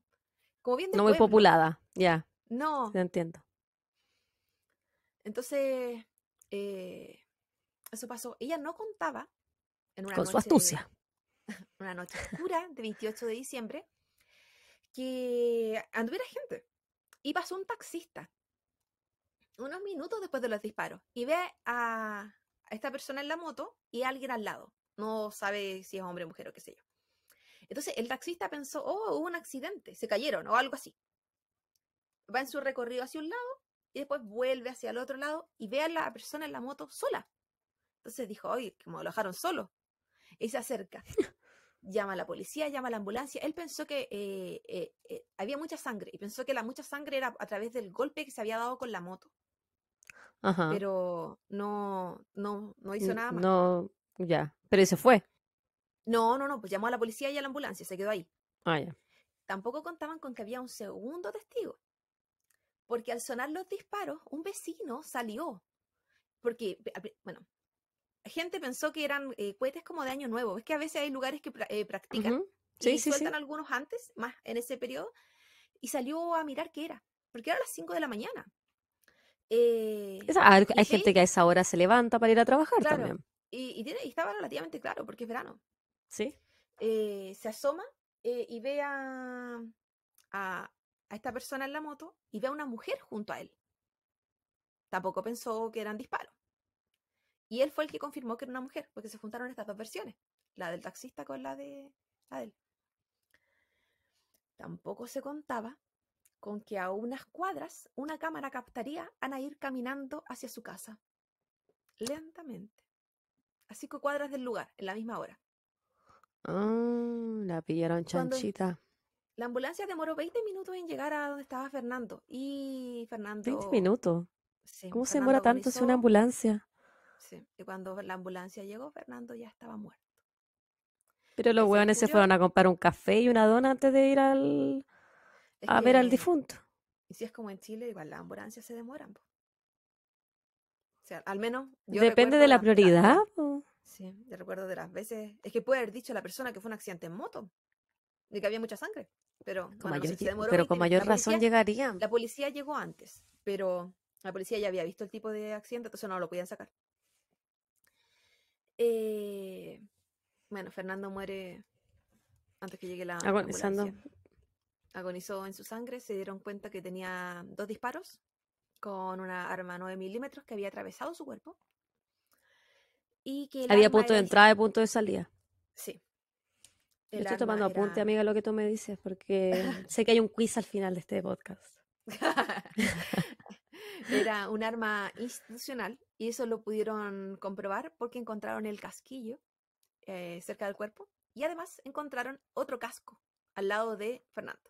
como bien No muy populada, ya. No. entiendo. Entonces, eh, eso pasó. Ella no contaba Con su astucia. (laughs) una noche oscura de 28 de diciembre que anduviera gente. Y pasó un taxista unos minutos después de los disparos y ve a esta persona en la moto y a alguien al lado. No sabe si es hombre, mujer o qué sé yo. Entonces el taxista pensó, oh, hubo un accidente, se cayeron o algo así. Va en su recorrido hacia un lado y después vuelve hacia el otro lado y ve a la persona en la moto sola. Entonces dijo, oye, como lo dejaron solo. Y se acerca. llama a la policía, llama a la ambulancia. Él pensó que eh, eh, eh, había mucha sangre y pensó que la mucha sangre era a través del golpe que se había dado con la moto. Ajá. pero no, no, no hizo nada más. No, ya, pero se fue. No, no, no, pues llamó a la policía y a la ambulancia, se quedó ahí. Ah, Tampoco contaban con que había un segundo testigo, porque al sonar los disparos, un vecino salió, porque, bueno, gente pensó que eran eh, cohetes como de Año Nuevo, es que a veces hay lugares que eh, practican. Sí, y sueltan algunos antes, más en ese periodo, y salió a mirar qué era, porque era las 5 de la mañana. Eh, hay gente que a esa hora se levanta para ir a trabajar también. Y, estaba relativamente claro, porque es verano. Eh, se asoma eh, y ve a, a, esta persona en la moto y ve a una mujer junto a él. Tampoco pensó que eran disparos. Y él fue el que confirmó que era una mujer, porque se juntaron estas dos versiones, la del taxista con la de, la de él. Tampoco se contaba con que a unas cuadras una cámara captaría a ir caminando hacia su casa, lentamente, a cinco cuadras del lugar, en la misma hora. Ah, la pillaron chanchita. la ambulancia demoró 20 minutos en llegar a donde estaba Fernando y Fernando... 20 minutos. ¿Cómo se demora tanto si una ambulancia? Sí, y cuando la ambulancia llegó, Fernando ya estaba muerto. Pero los hueones se fueron a comprar un café y una dona antes de ir al, a ver al difunto. Y si es como en Chile, igual las ambulancias se demoran. O sea, al menos. Yo Depende de la, prioridad. sí, yo recuerdo de las veces. Es que puede haber dicho a la persona que fue un accidente en moto, de que había mucha sangre. Pero con mayor, pero con mayor razón llegarían llegaría. La policía llegó antes, pero la policía ya había visto el tipo de accidente, entonces no lo podían sacar. Eh, bueno, Fernando muere antes que llegue la. Ambulancia agonizó en su sangre, se dieron cuenta que tenía dos disparos con una arma 9 milímetros que había atravesado su cuerpo. Y que había punto de entrada y punto de salida. Sí. Estoy tomando apunte, amiga, lo que tú me dices, porque (laughs) sé que hay un quiz al final de este podcast. (laughs) era un arma institucional y eso lo pudieron comprobar porque encontraron el casquillo eh, cerca del cuerpo y además encontraron otro casco al lado de Fernando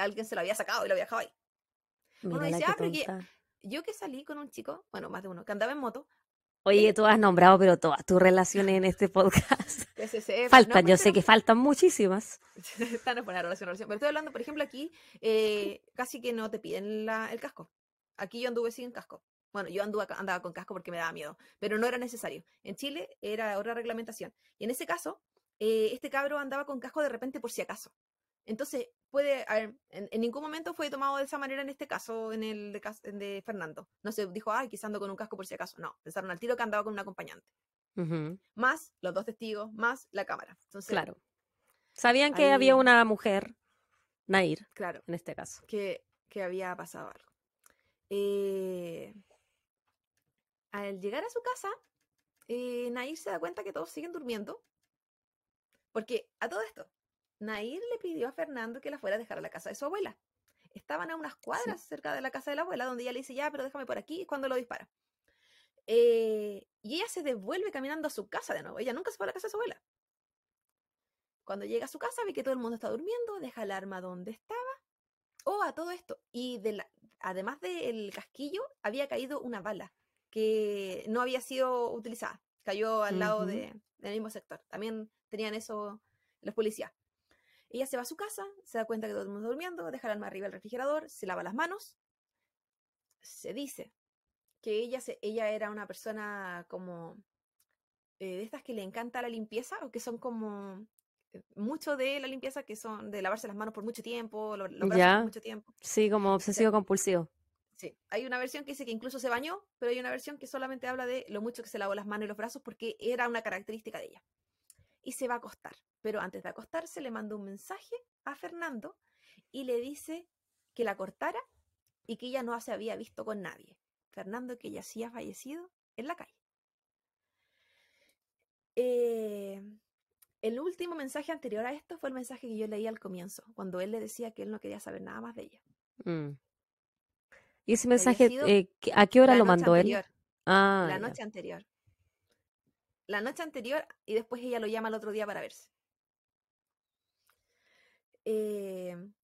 alguien se lo había sacado y lo había dejado ahí. Ah, yo que salí con un chico, bueno, más de uno, que andaba en moto. Oye, tú has nombrado, pero todas tus relaciones en este podcast. (laughs) (laughs) faltan, yo sé que faltan muchísimas. (laughs) Están no poner relación, Pero estoy hablando, por ejemplo, aquí eh, casi que no te piden el casco. Aquí yo anduve sin casco. Bueno, yo anduve, andaba con casco porque me daba miedo, pero no era necesario. En Chile era otra reglamentación. Y en ese caso, eh, este cabro andaba con casco de repente por si acaso. Entonces, puede, en, ningún momento fue tomado de esa manera en este caso, en el de, de Fernando. No se dijo, ah, quizás ando con un casco por si acaso. No, pensaron al tiro que andaba con un acompañante. Más los dos testigos, más la cámara. Entonces, claro. Sabían que había una mujer, Nair, claro, en este caso. Que, que había pasado algo. Eh, al llegar a su casa, eh, Nair se da cuenta que todos siguen durmiendo. Porque a todo esto, Nair le pidió a Fernando que la fuera a dejar a la casa de su abuela. Estaban a unas cuadras cerca de la casa de la abuela, donde ella le dice, ya, pero déjame por aquí, cuando lo dispara. Eh, y ella se devuelve caminando a su casa de nuevo. Ella nunca se fue a la casa de su abuela. Cuando llega a su casa, ve que todo el mundo está durmiendo, deja el arma donde estaba. Oh, a todo esto. Y de la, además del casquillo, había caído una bala que no había sido utilizada. Cayó al lado del mismo sector. También tenían eso los policías. Ella se va a su casa, se da cuenta que todo el mundo durmiendo, deja el alma arriba del refrigerador, se lava las manos. Se dice que ella, ella era una persona como eh, de estas que le encanta la limpieza o que son como eh, mucho de la limpieza, que son de lavarse las manos por mucho tiempo, los brazos por mucho tiempo. Sí, como obsesivo compulsivo. Sí, hay una versión que dice que incluso se bañó, pero hay una versión que solamente habla de lo mucho que se lavó las manos y los brazos porque era una característica de ella y se va a acostar. Pero antes de acostarse le manda un mensaje a Fernando y le dice que la cortara y que ella no se había visto con nadie. Fernando que sí ha fallecido en la calle. Eh, el último mensaje anterior a esto fue el mensaje que yo leí al comienzo, cuando él le decía que él no quería saber nada más de ella. Mm. ¿Y ese mensaje eh, a qué hora lo mandó él? Ah, la noche anterior la noche anterior y después ella lo llama al otro día para verse. Em,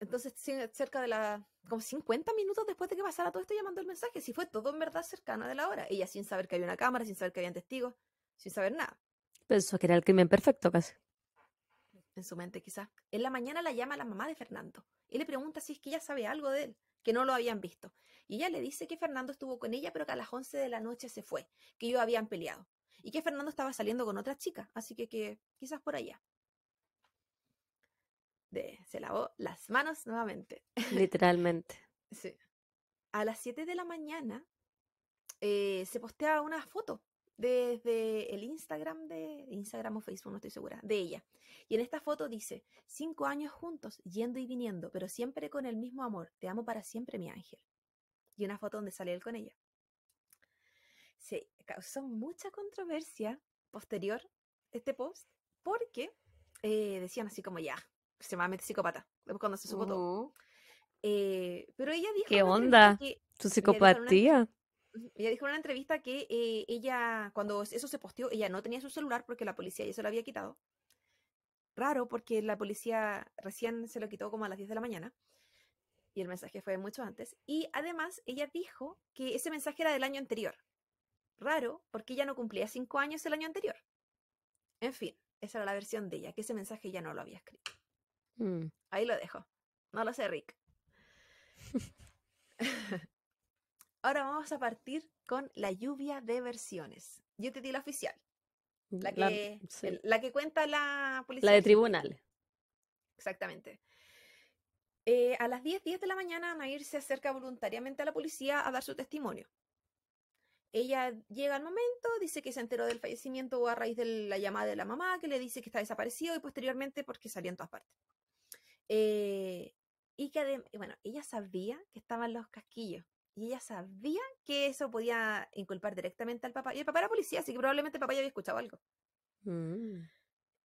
entonces, cerca de la, como 50 minutos después de que pasara todo esto, llamando el mensaje, si fue todo en verdad cercana de la hora, ella sin saber que había una cámara, sin saber que habían testigos, sin saber nada. Pensó que era el crimen perfecto casi. En su mente quizás. En la mañana la llama la mamá de Fernando y le pregunta si es que ella sabe algo de él que no lo habían visto. Y ella le dice que Fernando estuvo con ella, pero que a las 11 de la noche se fue, que ellos habían peleado y que Fernando estaba saliendo con otra chica, así que, que quizás por allá. De, se lavó las manos nuevamente. (laughs) Literalmente. sí. A las 7 de la mañana eh, se postea una foto desde el Instagram de Instagram o Facebook, no estoy segura, de ella. Y en esta foto dice, cinco años juntos, yendo y viniendo, pero siempre con el mismo amor. Te amo para siempre, mi ángel. Y una foto donde sale él con ella. Se causó mucha controversia posterior este post porque eh, decían así como ya, extremadamente psicópata, cuando se supo uh eh, pero ella dijo... ¿Qué onda? ¿Su psicopatía? Ella dijo en una entrevista que eh, ella, cuando eso se posteó, ella no tenía su celular porque la policía ya se lo había quitado. Raro, porque la policía recién se lo quitó como a las 10 de la mañana. Y el mensaje fue mucho antes. Y además, ella dijo que ese mensaje era del año anterior. Raro, porque ella no cumplía 5 años el año anterior. En fin, esa era la versión de ella, que ese mensaje ya no lo había escrito. Mm. Ahí lo dejo. No lo sé, Rick. (laughs) Ahora vamos a partir con la lluvia de versiones. Yo te di la oficial. La que, cuenta la policía. La de tribunal. Exactamente. Eh, a las 10, 10 de la mañana, Nair se acerca voluntariamente a la policía a dar su testimonio. Ella llega al momento, dice que se enteró del fallecimiento a raíz de la llamada de la mamá, que le dice que está desaparecido y posteriormente porque salió en todas partes. Eh, y que, bueno, ella sabía que estaban los casquillos y ella sabía que eso podía inculpar directamente al papá. Y el papá era policía, así que probablemente el papá ya había escuchado algo. Mm.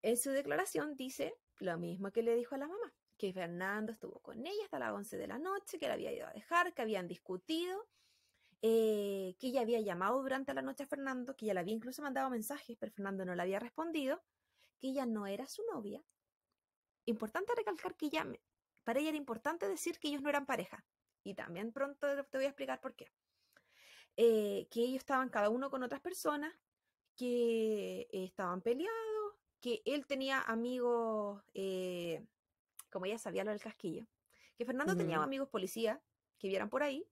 En su declaración dice lo mismo que le dijo a la mamá, que Fernando estuvo con ella hasta las 11 de la noche, que la había ido a dejar, que habían discutido, eh, que ella había llamado durante la noche a Fernando, que ella le había incluso mandado mensajes, pero Fernando no le había respondido, que ella no era su novia. Importante recalcar que llame para ella era importante decir que ellos no eran pareja, y también pronto te voy a explicar por qué. Eh, que ellos estaban cada uno con otras personas, que estaban peleados, que él tenía amigos, eh, como ya sabía lo del casquillo, que Fernando tenía amigos policías que vieran por ahí,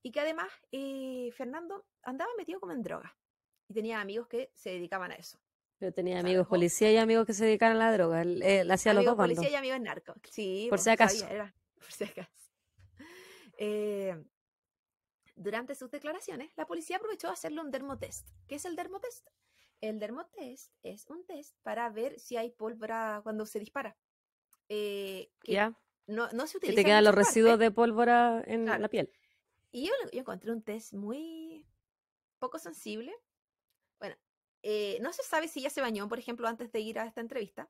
y que además eh, Fernando andaba metido como en drogas, y tenía amigos que se dedicaban a eso. Pero tenía amigos policías y amigos que se dedicaban a la droga. Él, hacía los dos bandos. policías y amigos narcos. Sí, por si acaso. era, (laughs) por si acaso. Eh, durante sus declaraciones, la policía aprovechó a hacerle un dermotest. ¿Qué es el dermotest? El dermotest es un test para ver si hay pólvora cuando se dispara. Eh, ya no, se utiliza. Que te quedan los residuos eh de pólvora en la piel. Y yo, encontré un test muy poco sensible. Bueno, no se sabe si ya se bañó, por ejemplo, antes de ir a esta entrevista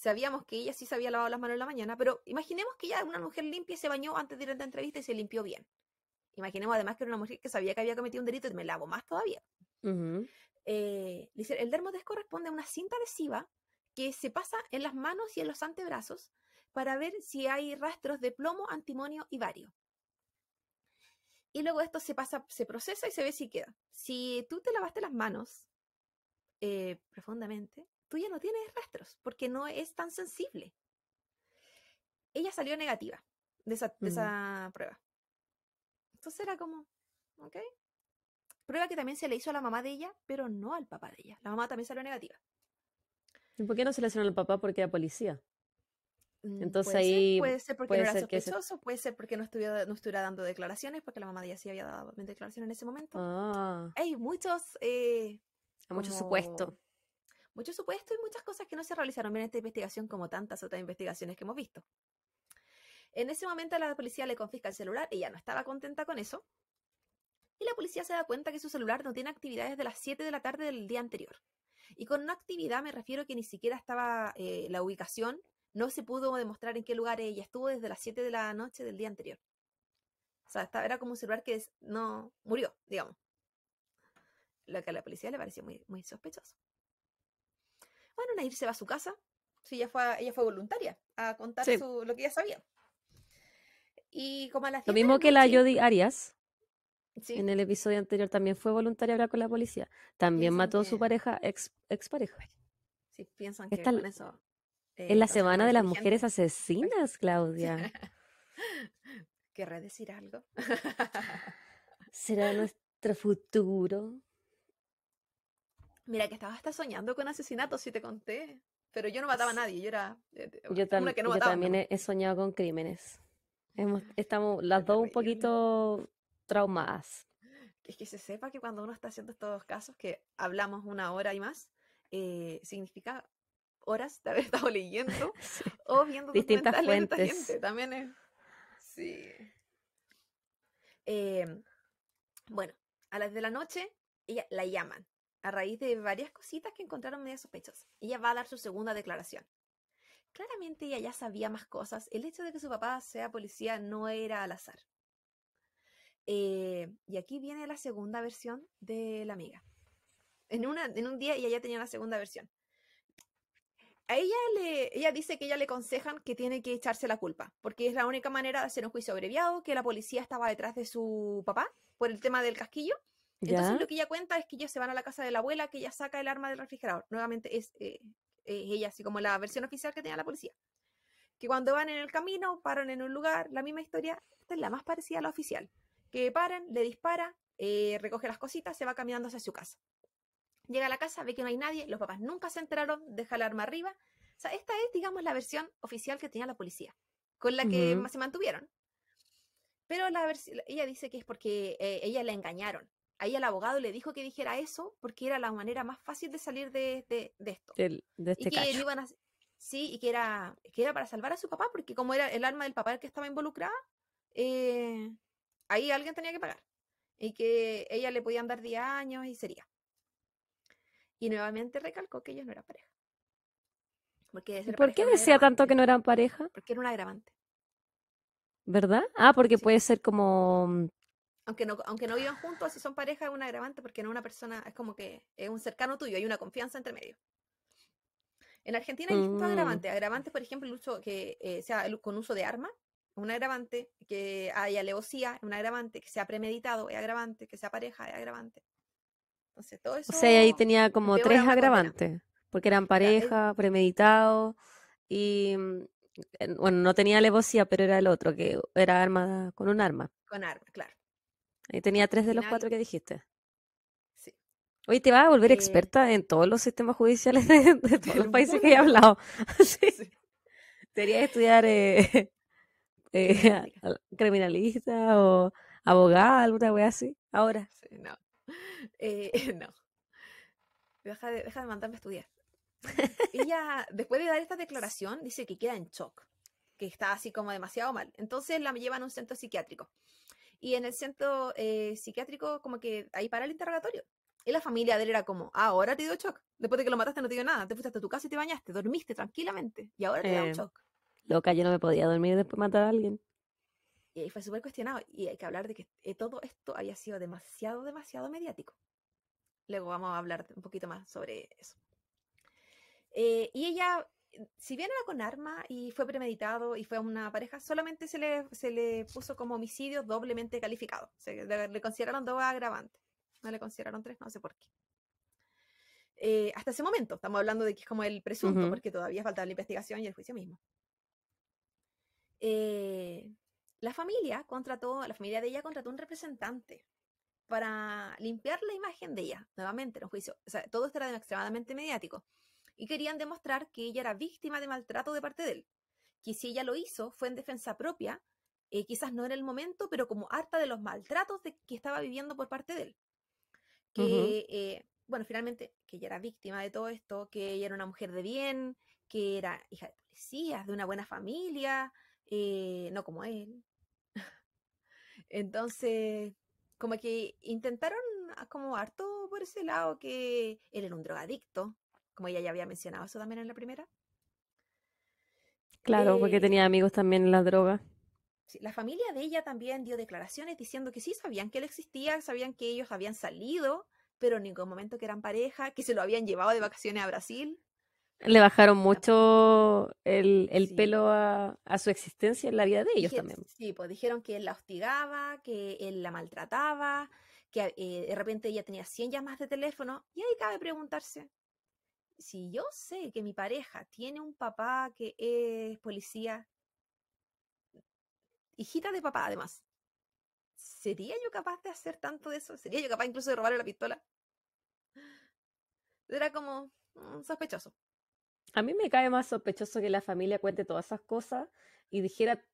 sabíamos que ella sí se había lavado las manos en la mañana, pero imaginemos que ya una mujer limpia se bañó antes de ir a la entrevista y se limpió bien. Imaginemos además que era una mujer que sabía que había cometido un delito y me lavo más todavía. Eh, dice, el dermodes corresponde a una cinta adhesiva que se pasa en las manos y en los antebrazos para ver si hay rastros de plomo, antimonio y bario. Y luego esto se pasa, se procesa y se ve si queda. Si tú te lavaste las manos eh, profundamente, tú ya no tiene rastros porque no es tan sensible. Ella salió negativa de mm. esa, prueba. Entonces era como, ¿ok? Prueba que también se le hizo a la mamá de ella, pero no al papá de ella. La mamá también salió negativa. ¿Y por qué no se le hicieron al papá? Porque era policía. Mm, Entonces ahí. puede ser porque no era sospechoso, puede ser porque no estuviera, dando declaraciones, porque la mamá de ella sí había dado declaraciones en ese momento. Ah. Hay muchos. Eh, muchos supuestos muchos supuestos y muchas cosas que no se realizaron bien en esta investigación como tantas otras investigaciones que hemos visto. En ese momento la policía le confisca el celular, ella no estaba contenta con eso, y la policía se da cuenta que su celular no tiene actividades desde las 7 de la tarde del día anterior. Y con una actividad me refiero que ni siquiera estaba eh, la ubicación, no se pudo demostrar en qué lugar ella estuvo desde las 7 de la noche del día anterior. O sea, estaba, era como un celular que no murió, digamos. Lo que a la policía le pareció muy sospechoso bueno, Nair se va a su casa. Sí, ella fue, voluntaria a contar lo que ella sabía. Y como Lo mismo que la Jodi Arias. En el episodio anterior también fue voluntaria a hablar con la policía. También mató a su pareja, ex, ex pareja. piensan que eso. es eh, la semana de las mujeres asesinas, Claudia. (laughs) ¿Querrá decir algo? (laughs) ¿Será nuestro futuro? Mira que estaba hasta soñando con asesinatos, si te conté. Pero yo no mataba a nadie, yo era una eh, que no también he soñado con crímenes. Ah, estamos las dos un ¿eh? poquito traumadas. Es que se sepa que cuando uno está haciendo estos casos, que hablamos una hora y más, eh, significa horas de haber (laughs) estado leyendo (laughs) o viendo distintas fuentes. También es... Sí. Em, bueno, a las de la noche ella, la llaman a raíz de varias cositas que encontraron medio sospechosas. Ella va a dar su segunda declaración. Claramente ella ya sabía más cosas. El hecho de que su papá sea policía no era al azar. Eh, y aquí viene la segunda versión de la amiga. En, un día ella ya tenía la segunda versión. A ella, le, ella dice que ella le aconsejan que tiene que echarse la culpa, porque es la única manera de hacer un juicio abreviado, que la policía estaba detrás de su papá por el tema del casquillo entonces lo que ella cuenta es que ellos se van a la casa de la abuela, que ella saca el arma del refrigerador. Nuevamente eh, es, ella, así como la versión oficial que tenía la policía. Que cuando van en el camino, paran en un lugar, la misma historia, esta es la más parecida a la oficial. Que paran, le dispara, eh, recoge las cositas, se va caminando hacia su casa. Llega a la casa, ve que no hay nadie, los papás nunca se enteraron, deja el arma arriba. O sea, esta es, digamos, la versión oficial que tenía la policía, con la que más se mantuvieron. Pero la ella dice que es porque eh, ella la engañaron, ahí el abogado le dijo que dijera eso porque era la manera más fácil de salir de, esto. de este y que iban sí, y que era, que era para salvar a su papá, porque como era el alma del papá el que estaba involucrada, eh, ahí alguien tenía que pagar. Y que ella le podían dar 10 años y sería. Y nuevamente recalcó que ellos no eran pareja. Porque ¿Por qué decía tanto que no eran pareja? Porque era un agravante. ¿Verdad? Ah, porque puede ser como mm, aunque no, aunque vivan juntos, si son pareja es un agravante porque no es una persona, es como que es un cercano tuyo, hay una confianza entre medio. En Argentina hay agravantes. Mm. Agravantes, por ejemplo, el uso que eh, sea con uso de arma, un agravante, que haya alevosía, un agravante, que sea premeditado, es agravante, que sea pareja, es agravante. Entonces, O sea, ahí tenía como tres agravantes, porque eran pareja, premeditado y. Mm, bueno, no tenía alevosía, pero era el otro, que era arma con un arma. Con arma, claro. Ahí eh, tenía tres de los cuatro que dijiste. Sí. Oye, te vas a volver eh experta en todos los sistemas judiciales de, (laughs) todos los países que he hablado. (laughs) sí. sí. estudiar eh, (laughs) criminalista o abogada, alguna wea así, ahora. no. no. Deja de, deja de mandarme a estudiar. Ella, después de dar esta declaración, dice que queda en shock, que está así como demasiado mal. Entonces la llevan a un centro psiquiátrico. Y en el centro eh, psiquiátrico, como que ahí para el interrogatorio. Y la familia de él era como, ah, ahora te dio shock. Después de que lo mataste no te dio nada. Te fuiste hasta tu casa y te bañaste, dormiste tranquilamente. Y ahora te da un eh, shock. Loca, yo no me podía dormir después de matar a alguien. Y ahí fue súper cuestionado. Y hay que hablar de que eh, todo esto había sido demasiado, demasiado mediático. Luego vamos a hablar un poquito más sobre eso. y ella eh, si bien era con arma y fue premeditado y fue a una pareja, solamente se le, puso como homicidio doblemente calificado. le, consideraron dos agravantes. No le consideraron tres, no sé por qué. Eh, hasta ese momento, estamos hablando de que es como el presunto, porque todavía falta la investigación y el juicio mismo. Eh, la familia contrató, la familia de ella contrató un representante para limpiar la imagen de ella, nuevamente, en un juicio. todo esto era extremadamente mediático y querían demostrar que ella era víctima de maltrato de parte de él, que si ella lo hizo fue en defensa propia, eh, quizás no en el momento, pero como harta de los maltratos que estaba viviendo por parte de él. Que, eh, bueno, finalmente, que ella era víctima de todo esto, que ella era una mujer de bien, que era hija de policías, de una buena familia, eh, no como él. (laughs) Entonces, como que intentaron ah, como harto por ese lado que él era un drogadicto, como ella ya había mencionado eso también en la primera. Claro, porque eh, tenía amigos también en la droga. La familia de ella también dio declaraciones diciendo que sí, sabían que él existía, sabían que ellos habían salido, pero en ningún momento que eran pareja, que se lo habían llevado de vacaciones a Brasil. Le bajaron mucho el, pelo a, su existencia en la vida de ellos también. Sí, pues dijeron que él la hostigaba, que él la maltrataba, que eh, de repente ella tenía 100 llamadas de teléfono, y ahí cabe preguntarse, si yo sé que mi pareja tiene un papá que es policía, hijita de papá además, ¿sería yo capaz de hacer tanto de eso? ¿Sería yo capaz incluso de robarle la pistola? Era como mm, sospechoso. A mí me cae más sospechoso que la familia cuente todas esas cosas y dijera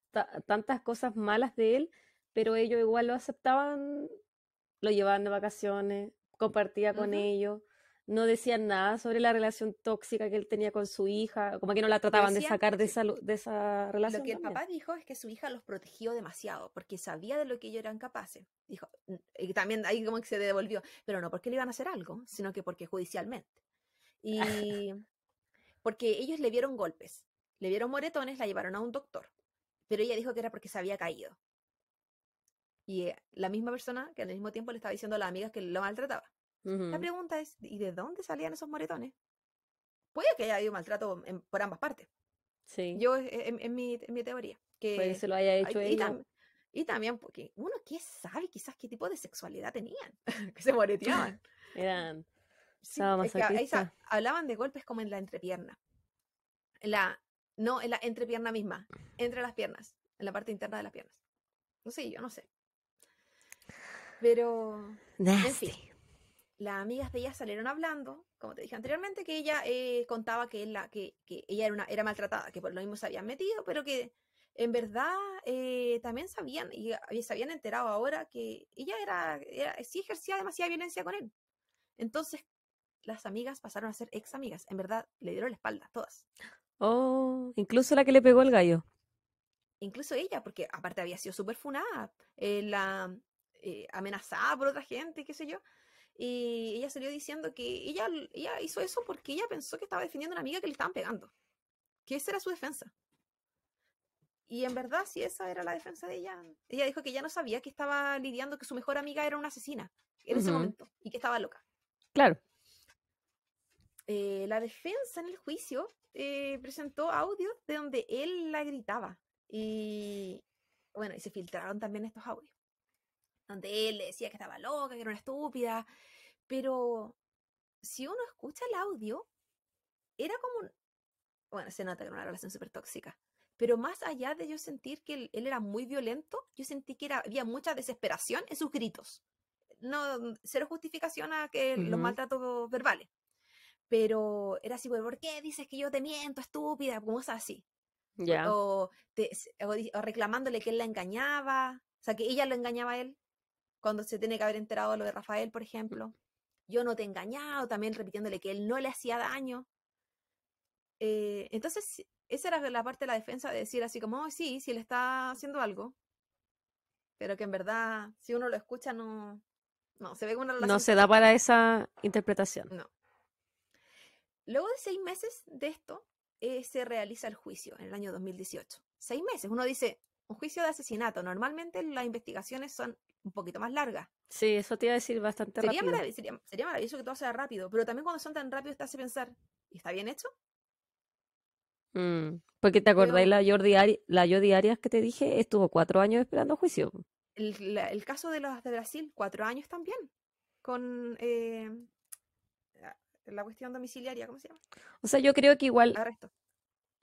tantas cosas malas de él, pero ellos igual lo aceptaban, lo llevaban de vacaciones, compartía con ellos no decían nada sobre la relación tóxica que él tenía con su hija, como que no la trataban de sacar de esa, de esa relación. Lo que el papá dijo es que su hija los protegió demasiado, porque sabía de lo que ellos eran capaces. Dijo, y también ahí como que se devolvió, pero no porque le iban a hacer algo, sino que porque judicialmente. Y porque ellos le vieron golpes, le vieron moretones, la llevaron a un doctor, pero ella dijo que era porque se había caído. Y eh, la misma persona que al mismo tiempo le estaba diciendo a las amigas que lo maltrataba. La pregunta es, ¿y de dónde salían esos moretones? Puede que haya habido maltrato por ambas partes. Sí. Yo, eh, en, mi, teoría. Que, se lo haya hecho y, ella. Y, también, porque uno qué sabe quizás qué tipo de sexualidad tenían, (laughs) que se moreteaban. (laughs) hablaban de golpes como en la entrepierna. la, no, en la entrepierna misma, entre las piernas, en la parte interna de las piernas. No sé, yo no sé. Pero. En las amigas de ella salieron hablando, como te dije anteriormente, que ella eh, contaba que, que, ella era, una, era maltratada, que por lo mismo se habían metido, pero que en verdad eh, también sabían y, se habían enterado ahora que ella era, sí ejercía demasiada violencia con él. Entonces, las amigas pasaron a ser ex amigas. En verdad, le dieron la espalda, todas. Oh, incluso la que le pegó el gallo. Incluso ella, porque aparte había sido súper funada, eh, la, amenazada por otra gente, qué sé yo. Y ella salió diciendo que ella, hizo eso porque ella pensó que estaba defendiendo a una amiga que le estaban pegando. Que esa era su defensa. Y en verdad, si esa era la defensa de ella, ella dijo que ya no sabía que estaba lidiando, que su mejor amiga era una asesina en ese momento y que estaba loca. Claro. Eh, la defensa en el juicio eh, presentó audios de donde él la gritaba. Y bueno, y se filtraron también estos audios donde él le decía que estaba loca, que era una estúpida, pero si uno escucha el audio, era como, un... bueno, se nota que era una relación súper tóxica, pero más allá de yo sentir que él, era muy violento, yo sentí que había mucha desesperación en sus gritos. No, mm, cero justificación a que los maltratos verbales. Pero era así, ¿por qué dices que yo te miento, estúpida? cómo es así. ya O, reclamándole que él la engañaba, o sea, que ella lo engañaba a él cuando se tiene que haber enterado lo de Rafael, por mm. ejemplo. Yo no te he engañado, también repitiéndole que él no le hacía daño. Eh, entonces, esa era la parte de la defensa de decir así como, oh, sí, si sí, le está haciendo algo, pero que en verdad, si uno lo escucha, no, no se ve No se da para esa interpretación. No. Luego de seis meses de esto, eh, se realiza el juicio en el año 2018. Seis meses. Uno dice, un juicio de asesinato. Normalmente las investigaciones son un poquito más larga. Sí, eso te iba a decir bastante rápido. sería, maravilloso que todo sea rápido, pero también cuando son tan rápidos te hace pensar, ¿y está bien hecho? Mm, porque te acordáis la Jordi, diaria la Arias que te dije, estuvo cuatro años esperando juicio. El, caso de los de Brasil, cuatro años también, con eh, la, cuestión domiciliaria, ¿cómo se llama? O sea, yo creo que igual...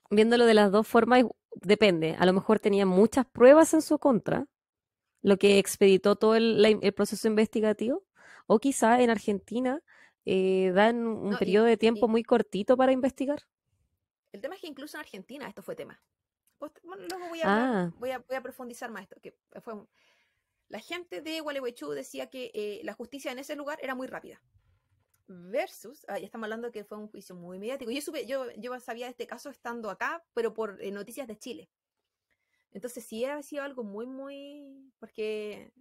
viéndolo de las dos formas, depende. A lo mejor tenía muchas pruebas en su contra lo que expeditó todo el, proceso investigativo, o quizá en Argentina eh, dan un periodo de tiempo muy cortito para investigar. El tema es que incluso en Argentina esto fue tema. Pues, ah. voy a, voy, a, profundizar más esto. Que fue la gente de Gualeguaychú decía que eh, la justicia en ese lugar era muy rápida. Versus, ah, ya estamos hablando que fue un juicio muy mediático. Yo, yo, yo sabía de este caso estando acá, pero por eh, noticias de Chile. Entonces sí ha sido algo muy, muy, porque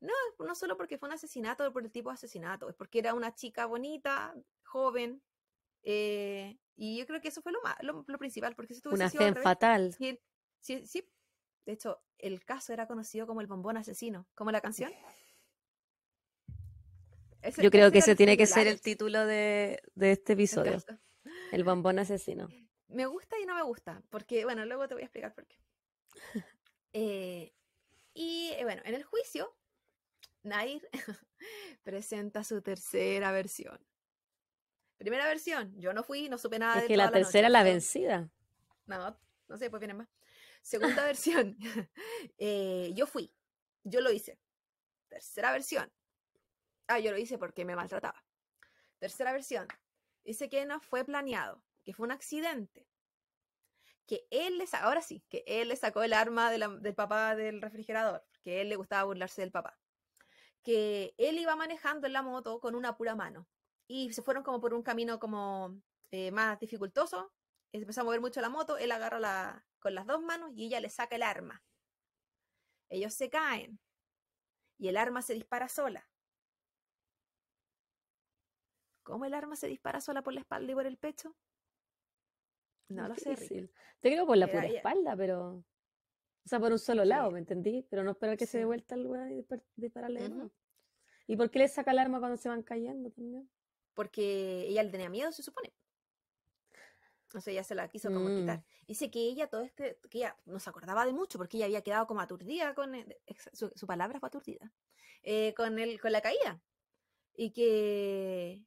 no, no solo porque fue un asesinato, por el tipo de asesinato, es porque era una chica bonita, joven, eh, y yo creo que eso fue lo, más, lo, principal, porque Una fe fatal. Sí, sí, de hecho, el caso era conocido como el bombón asesino, como la canción. yo creo que ese tiene que ser el título de, este episodio. el bombón asesino. Me gusta y no me gusta, porque, bueno, luego te voy a explicar por qué. Eh, y eh, bueno, en el juicio, Nair (laughs) presenta su tercera versión. Primera versión, yo no fui, no supe nada es que la tercera la, la vencida. No, no sé, pues viene más. Segunda (laughs) versión, (laughs) eh, yo fui, yo lo hice. Tercera versión, ah, yo lo hice porque me maltrataba. Tercera versión, dice que no fue planeado, que fue un accidente que él ahora sí, que él le sacó el arma del papá del refrigerador, que él le gustaba burlarse del papá, que él iba manejando en la moto con una pura mano y se fueron como por un camino como eh, más dificultoso, empezó a mover mucho la moto, él agarra la, con las dos manos y ella le saca el arma. Ellos se caen y el arma se dispara sola. ¿Cómo el arma se dispara sola por la espalda y por el pecho? No lo sé, Te creo por la pura espalda, pero. O sea, por un solo lado, ¿me entendí? Pero no esperar que se dé vuelta el y dispararle ¿Y por qué le saca el arma cuando se van cayendo también? Porque ella le tenía miedo, se supone. O sea, ella se la quiso como mm. quitar. Dice que ella todo este, que ella no se acordaba de mucho porque ella había quedado como aturdida con, e, su, palabra fue aturdida, eh, con, el, con la caída. Y que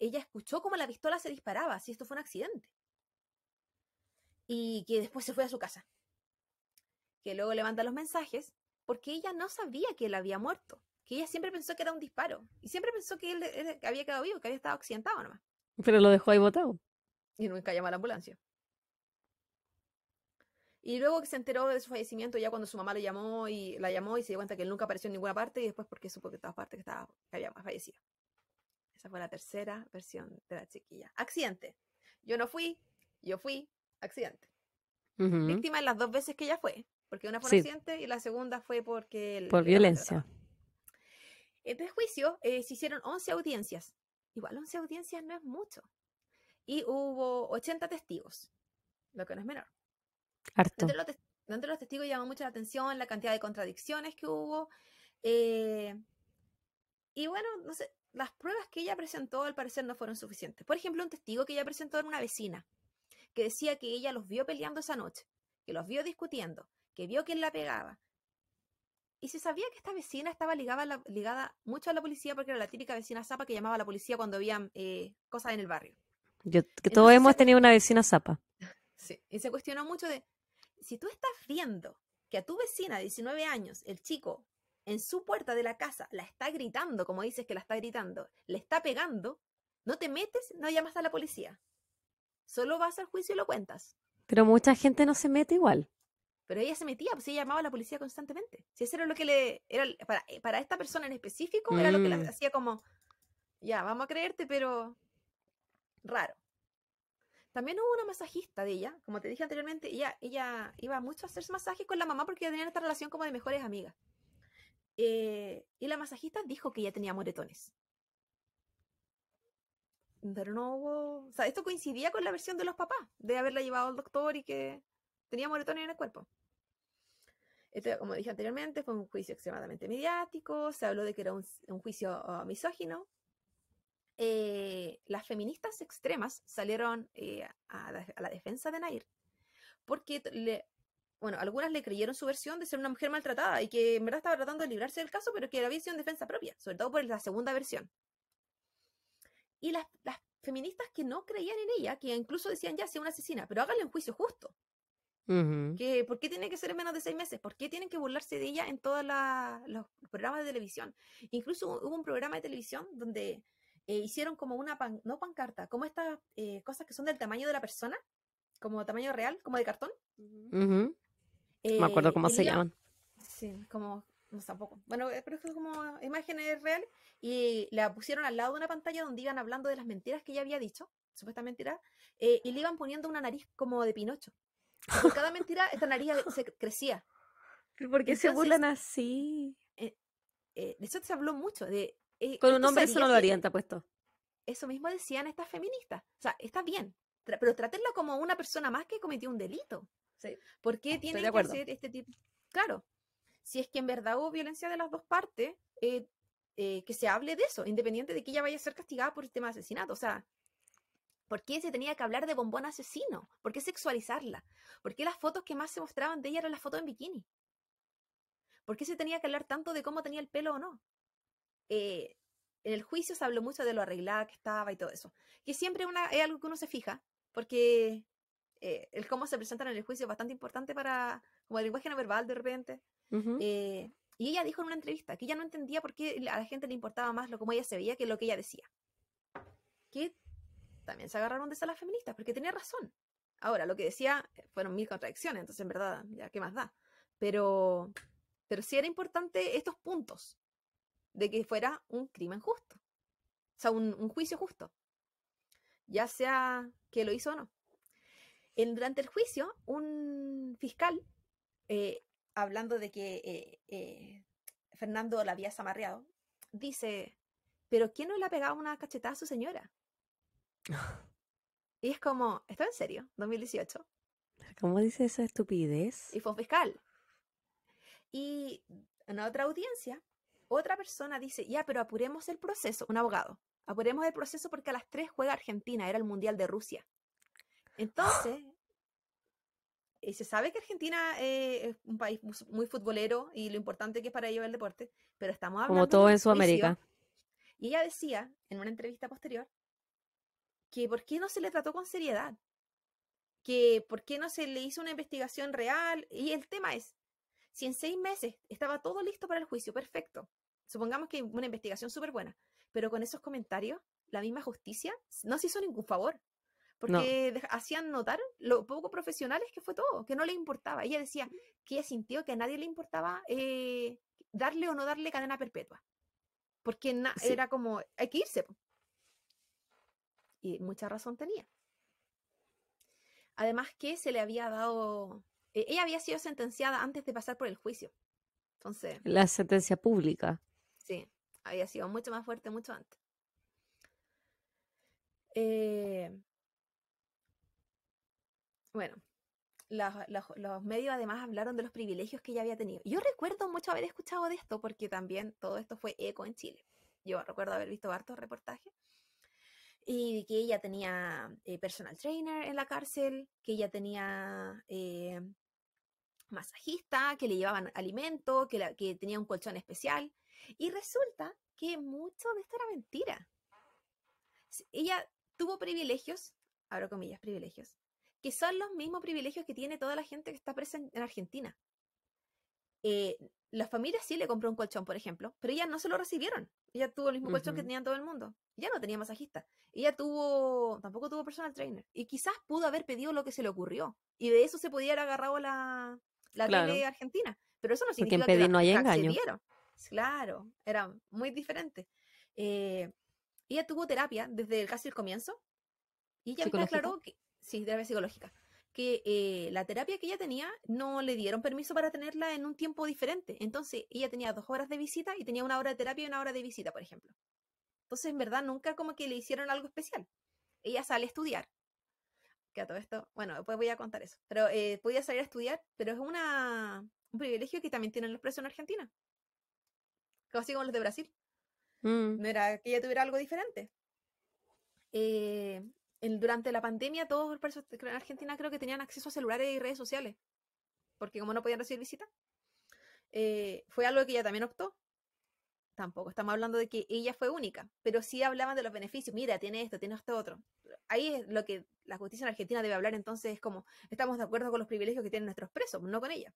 ella escuchó como la pistola se disparaba, si esto fue un accidente y que después se fue a su casa. Que luego le los mensajes porque ella no sabía que él había muerto, que ella siempre pensó que era un disparo y siempre pensó que él, había quedado vivo, que había estado accidentado nomás. Pero lo dejó ahí botado. Y nunca llamó a la ambulancia. Y luego que se enteró de su fallecimiento ya cuando su mamá lo llamó y la llamó y se dio cuenta que él nunca apareció en ninguna parte y después porque supo que todas partes que estaba que había fallecido. Esa fue la tercera versión de la chiquilla. Accidente. Yo no fui, yo fui, accidente. Víctima en las dos veces que ella fue, porque una fue accidente y la segunda fue porque... Por violencia. En este juicio eh, se hicieron 11 audiencias. Igual 11 audiencias no es mucho. Y hubo 80 testigos, lo que no es menor. Harto. Entre los, testigos llamó mucho la atención la cantidad de contradicciones que hubo. Eh, y bueno, no sé, las pruebas que ella presentó al parecer no fueron suficientes. Por ejemplo, un testigo que ella presentó era una vecina que decía que ella los vio peleando esa noche, que los vio discutiendo, que vio quién la pegaba. Y se sabía que esta vecina estaba ligada, ligada mucho a la policía porque era la típica vecina zapa que llamaba a la policía cuando había eh, cosas en el barrio. Yo, que hemos tenido una vecina zapa. (laughs) Sí, y se cuestionó mucho de, si tú estás viendo que a tu vecina de 19 años, el chico, en su puerta de la casa, la está gritando, como dices que la está gritando, le está pegando, no te metes, no llamas a la policía. Solo vas al juicio y lo cuentas. Pero mucha gente no se mete igual. Pero ella se metía, pues ella llamaba a la policía constantemente. Si eso era lo que le. Era, eh, para, esta persona en específico, era lo que la mm. hacía como. Ya, vamos a creerte, pero. Raro. También hubo una masajista de ella, como te dije anteriormente, ella, ella iba mucho a hacerse masajes con la mamá porque tenían esta relación como de mejores amigas. Eh, y la masajista dijo que ella tenía moretones. Pero no hubo. O sea, esto coincidía con la versión de los papás, de haberla llevado al doctor y que tenía moretones en el cuerpo. Esto, como dije anteriormente, fue un juicio extremadamente mediático, se habló de que era un, juicio ah, misógino. Eh, las feministas extremas salieron eh, a, la, defensa de Nair, porque, bueno, algunas le creyeron su versión de ser una mujer maltratada y que en verdad estaba tratando de librarse del caso, pero que la había sido en defensa propia, sobre todo por la segunda versión y las, las feministas que no creían en ella, que incluso decían, ya, sea una asesina, pero hágale un juicio justo. que, ¿Por qué tiene que ser en menos de seis meses? ¿Por qué tienen que burlarse de ella en todos los programas de televisión? Incluso hubo un programa de televisión donde eh, hicieron como una, no pancarta, como estas eh, cosas que son del tamaño de la persona, como tamaño real, como de cartón. Me acuerdo eh, cómo se llaman. Sí, como no tampoco. Bueno, eh, pero es como imágenes reales y la pusieron al lado de una pantalla donde iban hablando de las mentiras que ella había dicho, supuestamente era eh, y le iban poniendo una nariz como de Pinocho. Por cada mentira, esta nariz se crecía. ¿Por qué se burlan así? Eh, de eso se habló mucho. De, Con un hombre eso no lo orienta, puesto Eso mismo decían estas feministas. O sea, está bien, pero tratenla como una persona más que cometió un delito. Sí. ¿Por qué tiene que hacer este tipo? Claro, si es que en verdad hubo violencia de las dos partes, eh, eh, que se hable de eso, independiente de que ella vaya a ser castigada por el tema de asesinato. O sea, ¿por qué se tenía que hablar de bombón asesino? ¿Por qué sexualizarla? ¿Por qué las fotos que más se mostraban de ella eran las fotos en bikini? ¿Por qué se tenía que hablar tanto de cómo tenía el pelo o no? Eh, en el juicio se habló mucho de lo arreglada que estaba y todo eso. Que siempre una, es algo que uno se fija, porque el cómo se presentan en el juicio es bastante importante para, como el lenguaje no verbal de repente, eh, y ella dijo en una entrevista que ella no entendía por qué a la gente le importaba más lo como ella se veía que lo que ella decía. Que también se agarraron de esa las feministas, porque tenía razón. Ahora, lo que decía eh, fueron mil contradicciones, entonces en verdad, ya qué más da. Pero, pero sí era importante estos puntos de que fuera un crimen justo. O sea, un, juicio justo. Ya sea que lo hizo o no. En, durante el juicio, un fiscal eh, hablando de que eh, eh, Fernando la había zamarreado, dice, pero ¿quién no le ha pegado una cachetada a su señora? (laughs) y es como, ¿está en serio? 2018. ¿Cómo dice esa estupidez? Y fue fiscal. Y en otra audiencia, otra persona dice, ya, pero apuremos el proceso, un abogado, apuremos el proceso porque a las 3 juega Argentina, era el Mundial de Rusia. (laughs) Entonces, eh, se sabe que Argentina eh, es un país muy futbolero y lo importante que es para ellos el deporte, pero estamos hablando... Como todo en Sudamérica. Y ella decía en una entrevista posterior que por qué no se le trató con seriedad, que por qué no se le hizo una investigación real. Y el tema es, si en seis meses estaba todo listo para el juicio, perfecto, supongamos que una investigación súper buena, pero con esos comentarios, la misma justicia no se hizo ningún favor porque hacían notar lo poco profesionales que fue todo, que no le importaba. Ella decía que ella sintió que a nadie le importaba eh, darle o no darle cadena perpetua, porque era como, hay que irse. Y mucha razón tenía. Además que se le había dado, e, ella había sido sentenciada antes de pasar por el juicio. Entonces... La sentencia pública. Sí, había sido mucho más fuerte mucho antes. Eh, bueno, los, medios además hablaron de los privilegios que ella había tenido. Yo recuerdo mucho haber escuchado de esto porque también todo esto fue eco en Chile. Yo recuerdo haber visto hartos reportajes y que ella tenía eh, personal trainer en la cárcel, que ella tenía eh, masajista, que le llevaban alimento, que, que tenía un colchón especial. Y resulta que mucho de esto era mentira. Ella tuvo privilegios, abro comillas, privilegios, que son los mismos privilegios que tiene toda la gente que está presente en, Argentina. Eh, las familias sí le compró un colchón, por ejemplo, pero ellas no se lo recibieron. Ella tuvo el mismo colchón que tenía todo el mundo. Ella no tenía masajista. Ella tuvo, tampoco tuvo personal trainer. Y quizás pudo haber pedido lo que se le ocurrió. Y de eso se podía haber agarrado la, la argentina. Pero eso no significa que no hay engaño. Claro, era muy diferente. Eh, ella tuvo terapia desde casi el comienzo. Y ella me aclaró que, sí, terapia psicológica, que eh, la terapia que ella tenía no le dieron permiso para tenerla en un tiempo diferente. Entonces, ella tenía dos horas de visita y tenía una hora de terapia y una hora de visita, por ejemplo. Entonces, en verdad, nunca como que le hicieron algo especial. Ella sale a estudiar. Que a todo esto, bueno, después voy a contar eso. Pero eh, podía salir a estudiar, pero es una, un privilegio que también tienen los presos en Argentina. Casi como los de Brasil. Mm. No era que ella tuviera algo diferente. Eh, durante la pandemia todos los presos en Argentina creo que tenían acceso a celulares y redes sociales, porque como no podían recibir visitas, eh, fue algo que ella también optó. Tampoco estamos hablando de que ella fue única, pero sí hablaban de los beneficios. Mira, tiene esto, tiene esto otro. Ahí es lo que la justicia en Argentina debe hablar entonces, es como, estamos de acuerdo con los privilegios que tienen nuestros presos, no con ella.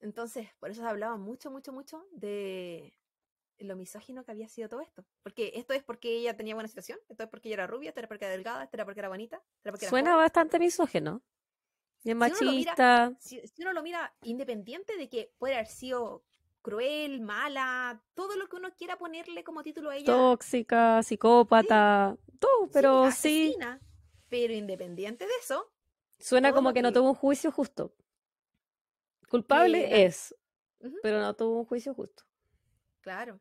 Entonces, por eso se hablaba mucho, mucho, mucho de, lo misógino que había sido todo esto. Porque esto es porque ella tenía buena situación, esto es porque ella era rubia, esto era porque era delgada, esto era porque era bonita. Suena bastante misógino. Y es machista. Si uno, lo mira independiente de que puede haber sido cruel, mala, todo lo que uno quiera ponerle como título a ella. Tóxica, psicópata, todo, pero sí. Pero independiente de eso. Suena como que, no tuvo un juicio justo. Culpable es, pero no tuvo un juicio justo. Claro.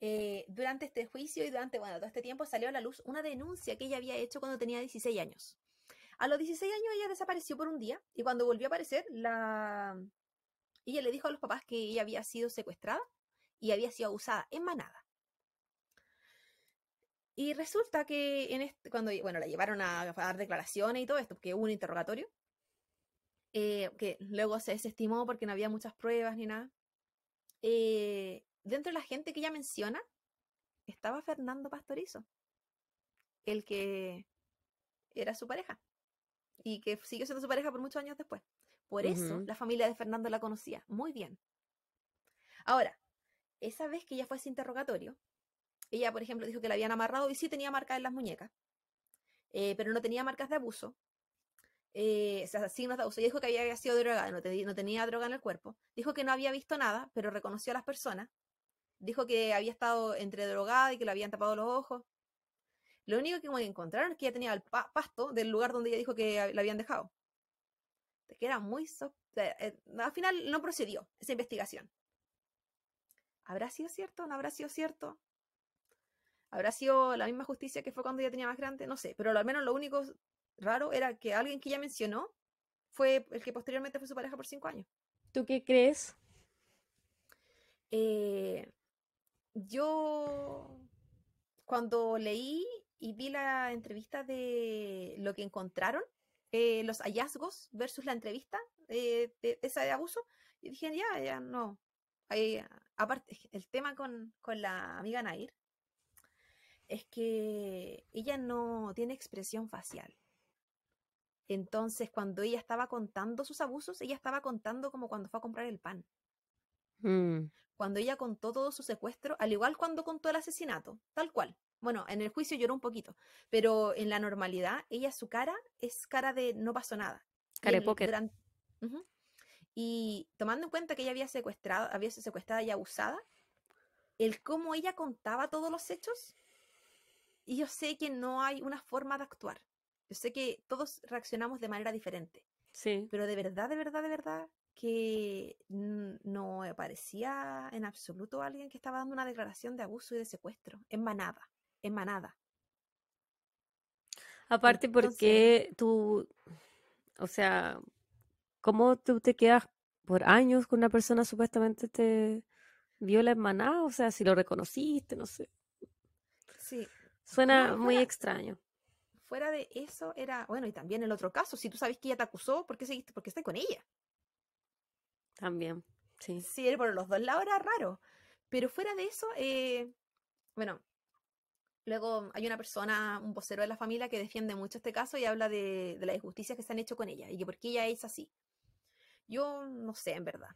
Eh, durante este juicio y durante, bueno, todo este tiempo salió a la luz una denuncia que ella había hecho cuando tenía 16 años. A los 16 años ella desapareció por un día y cuando volvió a aparecer, la... ella le dijo a los papás que ella había sido secuestrada y había sido abusada en manada. Y resulta que en cuando bueno, la llevaron a, dar declaraciones y todo esto, porque hubo un interrogatorio, eh, que luego se desestimó porque no había muchas pruebas ni nada. Eh, dentro de la gente que ella menciona, estaba Fernando Pastorizo, el que era su pareja y que siguió siendo su pareja por muchos años después. Por eso la familia de Fernando la conocía muy bien. Ahora, esa vez que ella fue a ese interrogatorio, ella, por ejemplo, dijo que la habían amarrado y sí tenía marcas en las muñecas, eh, pero no tenía marcas de abuso. Eh, o sea, signos de abuso. Ella dijo que había, sido drogada, no tenía droga en el cuerpo. Dijo que no había visto nada, pero reconoció a las personas. Dijo que había estado entre drogada y que le habían tapado los ojos. Lo único que encontraron es que ella tenía el pasto del lugar donde ella dijo que la habían dejado. Que era muy... Eh, al final no procedió esa investigación. ¿Habrá sido cierto? ¿No habrá sido cierto? ¿Habrá sido la misma justicia que fue cuando ella tenía más grande? No sé, pero al menos lo único raro era que alguien que ella mencionó fue el que posteriormente fue su pareja por cinco años. ¿Tú qué crees? Eh, yo cuando leí y vi la entrevista de lo que encontraron, eh, los hallazgos versus la entrevista eh, de, esa de abuso, dije, ya, ya, no. aparte, el tema con, con la amiga Nair es que ella no tiene expresión facial. Entonces, cuando ella estaba contando sus abusos, ella estaba contando como cuando fue a comprar el pan. Mm. Cuando ella contó todo su secuestro, al igual cuando contó el asesinato, tal cual. Bueno, en el juicio lloró un poquito, pero en la normalidad, ella su cara es cara de no pasó nada. Cara de Y tomando en cuenta que ella había secuestrado, había sido secuestrada y abusada, el cómo ella contaba todos los hechos, y yo sé que no hay una forma de actuar. Yo sé que todos reaccionamos de manera diferente. Sí. Pero de verdad, de verdad, de verdad, que no aparecía en absoluto alguien que estaba dando una declaración de abuso y de secuestro, en manada, en manada. Aparte porque tú, o sea, ¿cómo tú te quedas por años con una persona supuestamente te viola en manada? O sea, si lo reconociste, no sé. Sí. Suena muy extraño. Fuera de eso era, bueno, y también el otro caso, si tú sabes que ella te acusó, ¿por qué seguiste? Porque estás con ella. También, sí. Sí, por los dos lados era raro. Pero fuera de eso, eh, bueno, luego hay una persona, un vocero de la familia, que defiende mucho este caso y habla de, de las injusticias que se han hecho con ella y que por qué ella es así. Yo no sé, en verdad.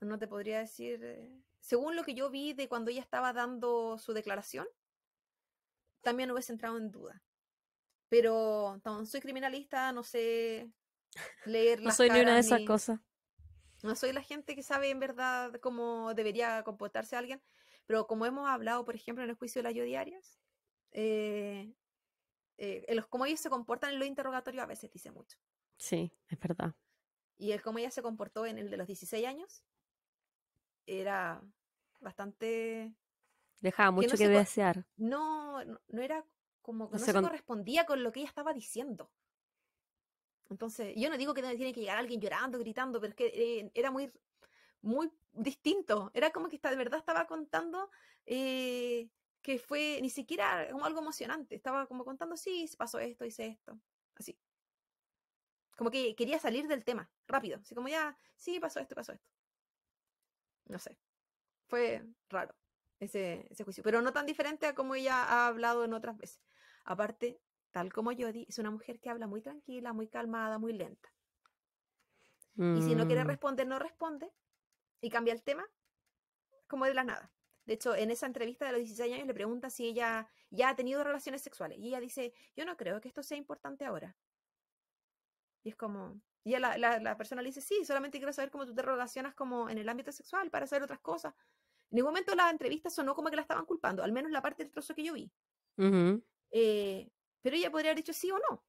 No te podría decir. Eh, según lo que yo vi de cuando ella estaba dando su declaración, también hubiese entrado en duda. Pero soy criminalista, no sé leer. no soy ni una de esas cosas. No soy la gente que sabe en verdad cómo debería comportarse alguien, pero como hemos hablado, por ejemplo, en el juicio de la diarias Arias, eh, eh cómo ellos se comportan en los interrogatorios a veces dice mucho. Sí, es verdad. Y el cómo ella se comportó en el de los 16 años era bastante... Dejaba mucho que, desear. No, no, era como que no, se, correspondía con lo que ella estaba diciendo. Entonces, yo no digo que tiene que llegar alguien llorando, gritando, pero es que eh, era muy, muy distinto. Era como que está, de verdad estaba contando eh, que fue ni siquiera como algo emocionante. Estaba como contando, sí, pasó esto, hice esto. Así. Como que quería salir del tema, rápido. Así como ya, sí, pasó esto, pasó esto. No sé. Fue raro ese, ese juicio. Pero no tan diferente a como ella ha hablado en otras veces. Aparte, tal como yo, es una mujer que habla muy tranquila, muy calmada, muy lenta. Y si no quiere mm. responder, no responde y cambia el tema como de la nada. De hecho, en esa entrevista de los 16 años le pregunta si ella ya ha tenido relaciones sexuales. Y ella dice, yo no creo que esto sea importante ahora. Y es como, y la, persona le dice, sí, solamente quiero saber cómo tú te relacionas como en el ámbito sexual para saber otras cosas. En ningún momento la entrevista sonó como que la estaban culpando, al menos la parte del trozo que yo vi. Pero ella podría haber dicho sí o no.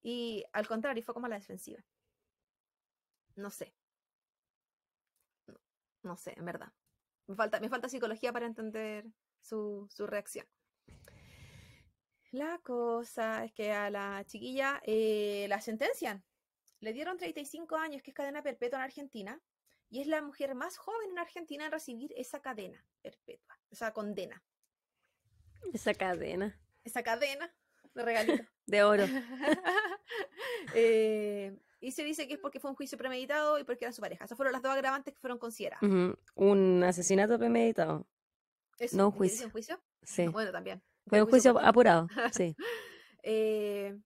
Y al contrario, fue como a la defensiva. No sé. No, sé, en verdad. Me falta, psicología para entender su, su reacción. La cosa es que a la chiquilla eh, la sentencian. Le dieron 35 años, que es cadena perpetua en Argentina, y es la mujer más joven en Argentina en recibir esa cadena perpetua, esa condena. Esa cadena. Esa cadena de regalito. (laughs) de oro. (laughs) Eh, y se dice que es porque fue un juicio premeditado y porque era su pareja. Esas fueron las dos agravantes que fueron consideradas. Un asesinato premeditado. no un juicio. juicio? Sí. Bueno, también. Fue un juicio, apurado, sí. (laughs) Eh,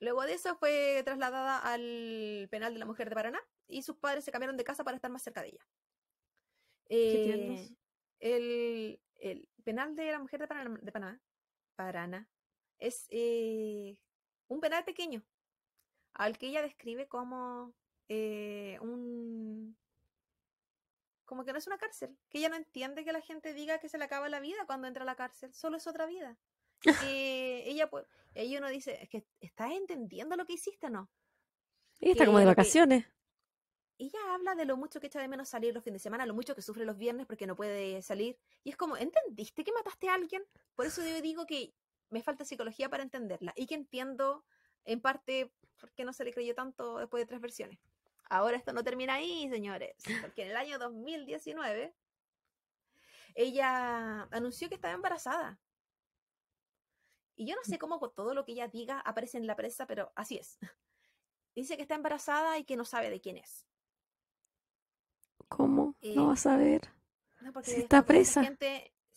luego de eso fue trasladada al penal de la mujer de Paraná y sus padres se cambiaron de casa para estar más cerca de ella. Eh, el, el penal de la mujer de Paraná, Paraná es eh, un penal pequeño, al que ella describe como eh, un... como que no es una cárcel, que ella no entiende que la gente diga que se le acaba la vida cuando entra a la cárcel, solo es otra vida. (laughs) ella pues, ahí uno dice, es que estás entendiendo lo que hiciste, ¿no? y está como de vacaciones. Ella habla de lo mucho que echa de menos salir los fines de semana, lo mucho que sufre los viernes porque no puede salir. Y es como, ¿entendiste que mataste a alguien? Por eso yo digo que me falta psicología para entenderla y que entiendo en parte por qué no se le creyó tanto después de tres versiones. Ahora esto no termina ahí, señores, porque en el año 2019 ella anunció que estaba embarazada. Y yo no sé mm. cómo todo lo que ella diga aparece en la prensa, pero así es. Dice que está embarazada y que no sabe de quién es. ¿Cómo? no eh, va a saber. si está presa.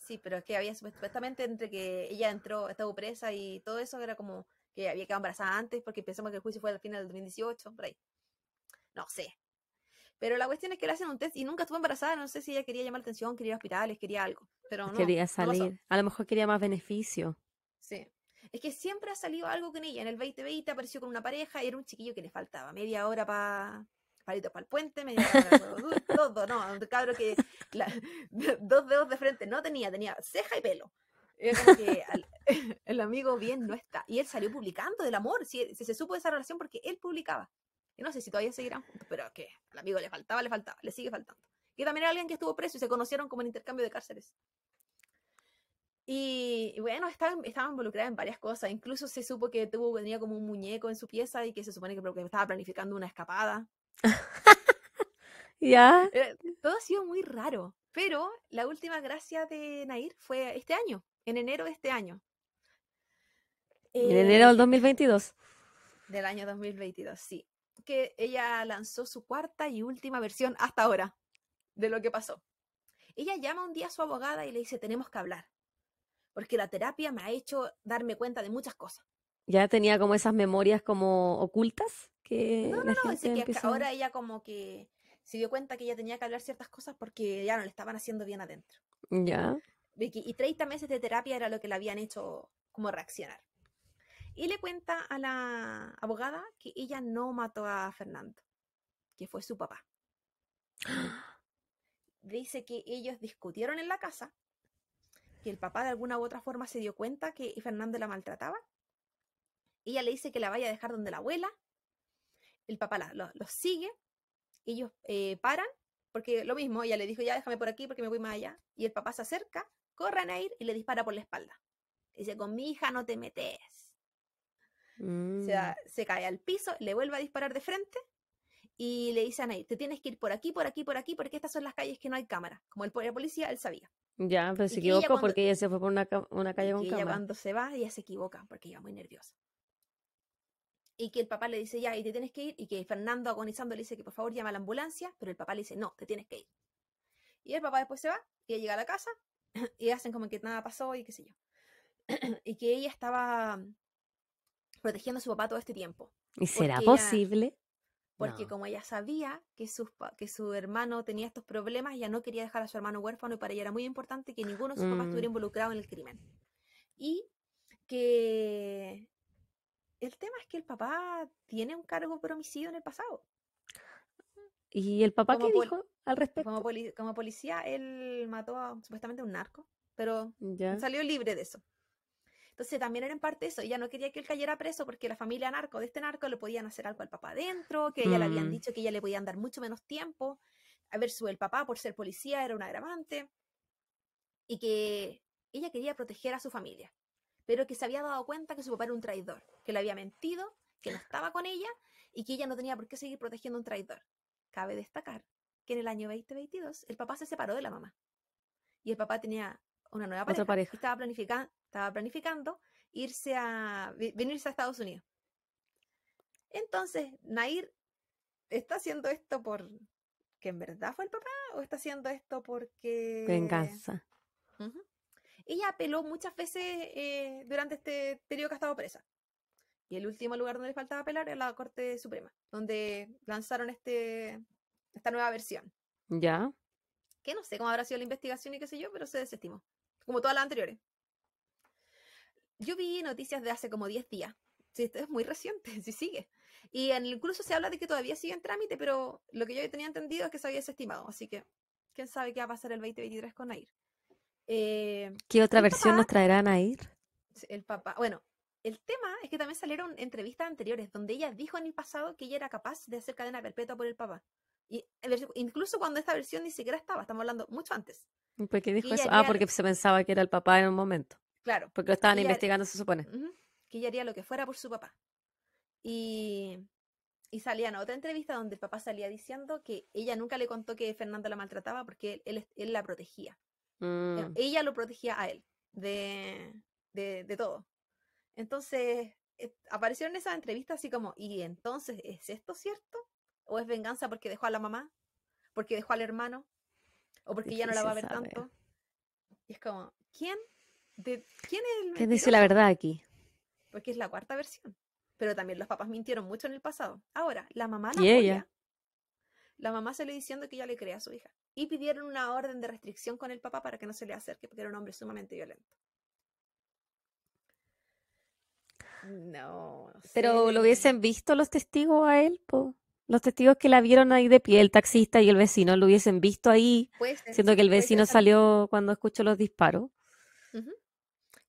Sí, pero es que había supuestamente entre que ella entró, estaba presa y todo eso, era como que había quedado embarazada antes, porque pensamos que el juicio fue al final del 2018, por ahí. No sé. Pero la cuestión es que le hacen un test y nunca estuvo embarazada, no sé si ella quería llamar la atención, quería hospitales, quería algo, pero no. Quería salir, a lo mejor quería más beneficio. Sí. Es que siempre ha salido algo con ella. En el 2020 apareció con una pareja y era un chiquillo que le faltaba media hora para palitos para el puente, todo, no, un cabro que (laughs) dos dedos de frente no tenía, tenía ceja y pelo. (laughs) el amigo bien no está. Y él salió publicando del amor, si, se supo de esa relación porque él publicaba. Y no sé si todavía seguirán juntos, pero que al amigo le faltaba, le faltaba, le sigue faltando. Y también era alguien que estuvo preso y se conocieron como en intercambio de cárceles. Y, bueno, estaba, estaba, involucrada en varias cosas. Incluso se supo que tuvo, tenía como un muñeco en su pieza y que se supone que estaba planificando una escapada. (laughs) ya. Eh, todo ha sido muy raro, pero la última gracia de Nair fue este año, en enero de este año. En enero eh, del 2022. Del año 2022, sí. Que ella lanzó su cuarta y última versión hasta ahora de lo que pasó. Ella llama un día a su abogada y le dice, tenemos que hablar, porque la terapia me ha hecho darme cuenta de muchas cosas. ¿Ya tenía como esas memorias como ocultas? Que no, no, dice que ahora ella como que se dio cuenta que ella tenía que hablar ciertas cosas porque ya no le estaban haciendo bien adentro. Ya. Y, 30 meses de terapia era lo que le habían hecho como reaccionar. Y le cuenta a la abogada que ella no mató a Fernando, que fue su papá. Dice que ellos discutieron en la casa, que el papá de alguna u otra forma se dio cuenta que Fernando la maltrataba. Ella le dice que la vaya a dejar donde la abuela el papá los, sigue, ellos eh, paran, porque lo mismo, ella le dijo, ya déjame por aquí porque me voy más allá, y el papá se acerca, corre a Nair y le dispara por la espalda. Dice, con mi hija no te metes. Se, mm. se cae al piso, le vuelve a disparar de frente y le dice a Nair, te tienes que ir por aquí, por aquí, por aquí, porque estas son las calles que no hay cámara. Como el policía, él sabía. Ya, pero se equivocó porque ella se fue por una, calle con cámara. cuando se va, ella se equivoca porque ella muy nerviosa y que el papá le dice, ya, y te tienes que ir, y que Fernando agonizando le dice que por favor llama a la ambulancia, pero el papá le dice, no, te tienes que ir. Y el papá después se va, y llega a la casa, (clears throat) y hacen como que nada pasó y qué sé yo. (clears throat) y que ella estaba protegiendo a su papá todo este tiempo. ¿Y será posible? porque como ella sabía que su, que su hermano tenía estos problemas, ya no quería dejar a su hermano huérfano y para ella era muy importante que ninguno de sus papás estuviera mm. involucrado en el crimen. Y que el tema es que el papá tiene un cargo por en el pasado. ¿Y el papá qué dijo al respecto? Como, policía, él mató supuestamente a un narco, pero salió libre de eso. Entonces también era en parte eso. Ella no quería que él cayera preso porque la familia narco de este narco le podían hacer algo al papá adentro, que ya ella le habían mm. dicho que ella le podían dar mucho menos tiempo. A ver, su el papá, por ser policía, era un agravante. Y que ella quería proteger a su familia pero que se había dado cuenta que su papá era un traidor, que le había mentido, que no estaba con ella y que ella no tenía por qué seguir protegiendo a un traidor. Cabe destacar que en el año 2022 el papá se separó de la mamá y el papá tenía una nueva pareja, estaba, planificando, irse a venirse a Estados Unidos. Entonces, Nair está haciendo esto por que en verdad fue el papá o está haciendo esto porque venganza. Ella apeló muchas veces eh, durante este periodo que ha estado presa. Y el último lugar donde le faltaba apelar era la Corte Suprema, donde lanzaron este, esta nueva versión. ¿Ya? Que no sé cómo habrá sido la investigación y qué sé yo, pero se desestimó. Como todas las anteriores. Yo vi noticias de hace como 10 días. Sí, esto es muy reciente, (laughs) si sigue. Y incluso se habla de que todavía sigue en trámite, pero lo que yo tenía entendido es que se había desestimado. Así que, ¿quién sabe qué va a pasar el 2023 con Nair? Eh, ¿Qué otra versión nos traerán a ir? El papá, bueno, el tema es que también salieron entrevistas anteriores donde ella dijo en el pasado que ella era capaz de hacer cadena perpetua por el papá. incluso cuando esta versión ni siquiera estaba, estamos hablando mucho antes. ¿Por qué dijo eso? Ah, porque se pensaba que era el papá en un momento. Claro. Porque lo estaban investigando, se supone. Que ella haría lo que fuera por su papá. Y, salían salía en otra entrevista donde el papá salía diciendo que ella nunca le contó que Fernando la maltrataba porque él la protegía. Mm. Ella lo protegía a él de, de, todo. Entonces, eh, Apareció en esas entrevistas así como, ¿y entonces es esto cierto? ¿O es venganza porque dejó a la mamá? ¿Porque dejó al hermano? ¿O porque ya no la va a ver tanto? Y es como, ¿quién? De, ¿Quién es dice la verdad aquí? Porque es la cuarta versión. Pero también los papás mintieron mucho en el pasado. Ahora, la mamá ¿Y La mamá salió diciendo que ya le crea a su hija y pidieron una orden de restricción con el papá para que no se le acerque porque era un hombre sumamente violento. No. Pero lo hubiesen visto los testigos a él, los testigos que la vieron ahí de pie, el taxista y el vecino, lo hubiesen visto ahí, siendo que el vecino salió cuando escuchó los disparos.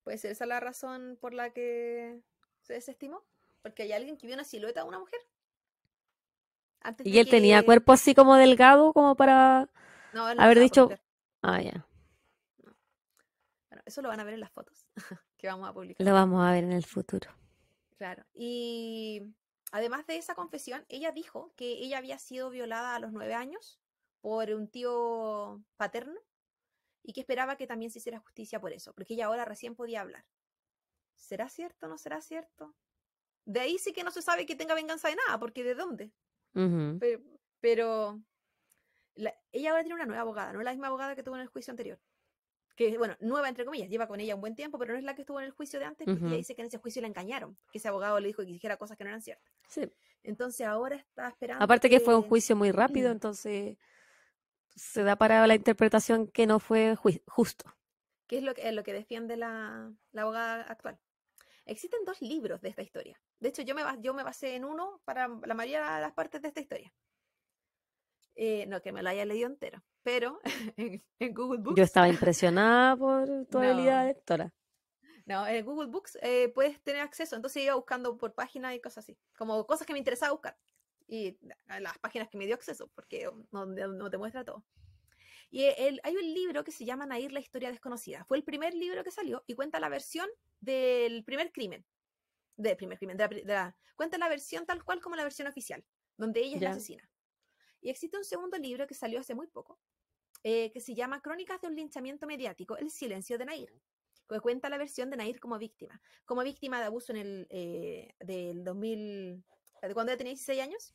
Pues esa es la razón por la que se desestimó, porque hay alguien que vio una silueta de una mujer. y él tenía cuerpo así como delgado, como para no, haber dicho. Ah, ya. Bueno, eso lo van a ver en las fotos (laughs) que vamos a publicar. Lo vamos a ver en el futuro. Claro. Y además de esa confesión, ella dijo que ella había sido violada a los nueve años por un tío paterno y que esperaba que también se hiciera justicia por eso, porque ella ahora recién podía hablar. ¿Será cierto? ¿No será cierto? De ahí sí que no se sabe que tenga venganza de nada, porque ¿de dónde? pero, ella ahora tiene una nueva abogada, no es la misma abogada que tuvo en el juicio anterior. Que, bueno, nueva entre comillas, lleva con ella un buen tiempo, pero no es la que estuvo en el juicio de antes, porque dice que en ese juicio la engañaron, que ese abogado le dijo que dijera cosas que no eran ciertas. Sí. Entonces ahora está esperando. Aparte que, fue un juicio muy rápido, (clears throat) entonces se da para la interpretación que no fue justo. ¿Qué es lo que, es lo que defiende la, la, abogada actual? Existen dos libros de esta historia. De hecho, yo me, yo me basé en uno para la mayoría de las partes de esta historia. Eh, no que me lo haya leído entero, pero (laughs) en, Google Books. Yo estaba impresionada por tu habilidad lectora. No, en Google Books eh, puedes tener acceso. Entonces iba buscando por páginas y cosas así, como cosas que me interesaba buscar. Y las páginas que me dio acceso, porque no, no te muestra todo. Y hay un libro que se llama Nair, la historia desconocida. Fue el primer libro que salió y cuenta la versión del primer crimen. Del primer crimen, de la, cuenta la versión tal cual como la versión oficial, donde ella es la asesina. Y existe un segundo libro que salió hace muy poco, eh, que se llama Crónicas de un linchamiento mediático, El silencio de Nair, que cuenta la versión de Nair como víctima, como víctima de abuso en el eh, del 2000, cuando tenía 16 años,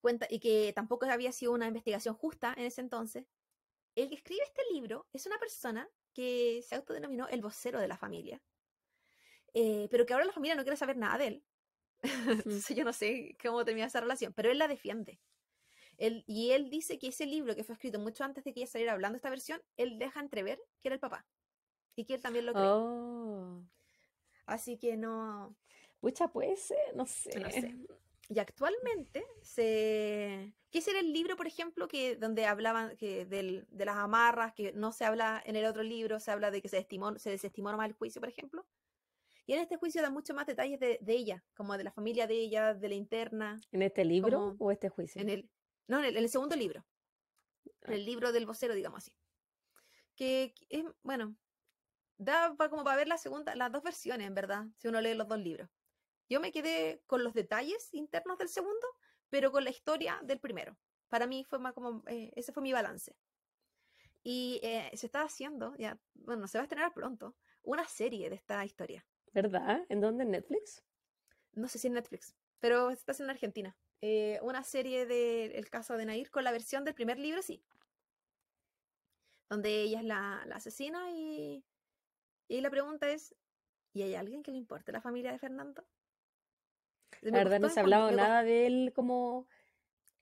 cuenta, y que tampoco había sido una investigación justa en ese entonces. El que escribe este libro es una persona que se autodenominó el vocero de la familia, eh, pero que ahora la familia no quiere saber nada de él, (laughs) Mm. yo no sé cómo termina esa relación, pero él la defiende. Él, y él dice que ese libro que fue escrito mucho antes de que ella saliera hablando esta versión, él deja entrever que era el papá y que él también lo cree. Oh. Así que no. Pucha, pues, no sé. (laughs) Y actualmente se. ¿Qué será el libro, por ejemplo, que donde hablaban que del, de las amarras, que no se habla en el otro libro, se habla de que se desestimó, se desestimó el juicio, por ejemplo? Y en este juicio da mucho más detalles de, ella, como de la familia de ella, de la interna. ¿En este libro o este juicio? En el, no, en el, segundo libro. Ah. el libro del vocero, digamos así. Que es, bueno, da como para ver la las dos versiones, en verdad, si uno lee los dos libros. Yo me quedé con los detalles internos del segundo, pero con la historia del primero. Para mí fue más como, eh, ese fue mi balance. Y eh, se está haciendo, ya, bueno, se va a estrenar pronto, una serie de esta historia. ¿Verdad? ¿En dónde? ¿En Netflix? No sé si en Netflix, pero está en Argentina. Eh, una serie de El caso de Nair con la versión del primer libro, sí. Donde ella es la, asesina y, y la pregunta es, ¿y hay alguien que le importe la familia de Fernando? la verdad no se ha hablado nada de él como...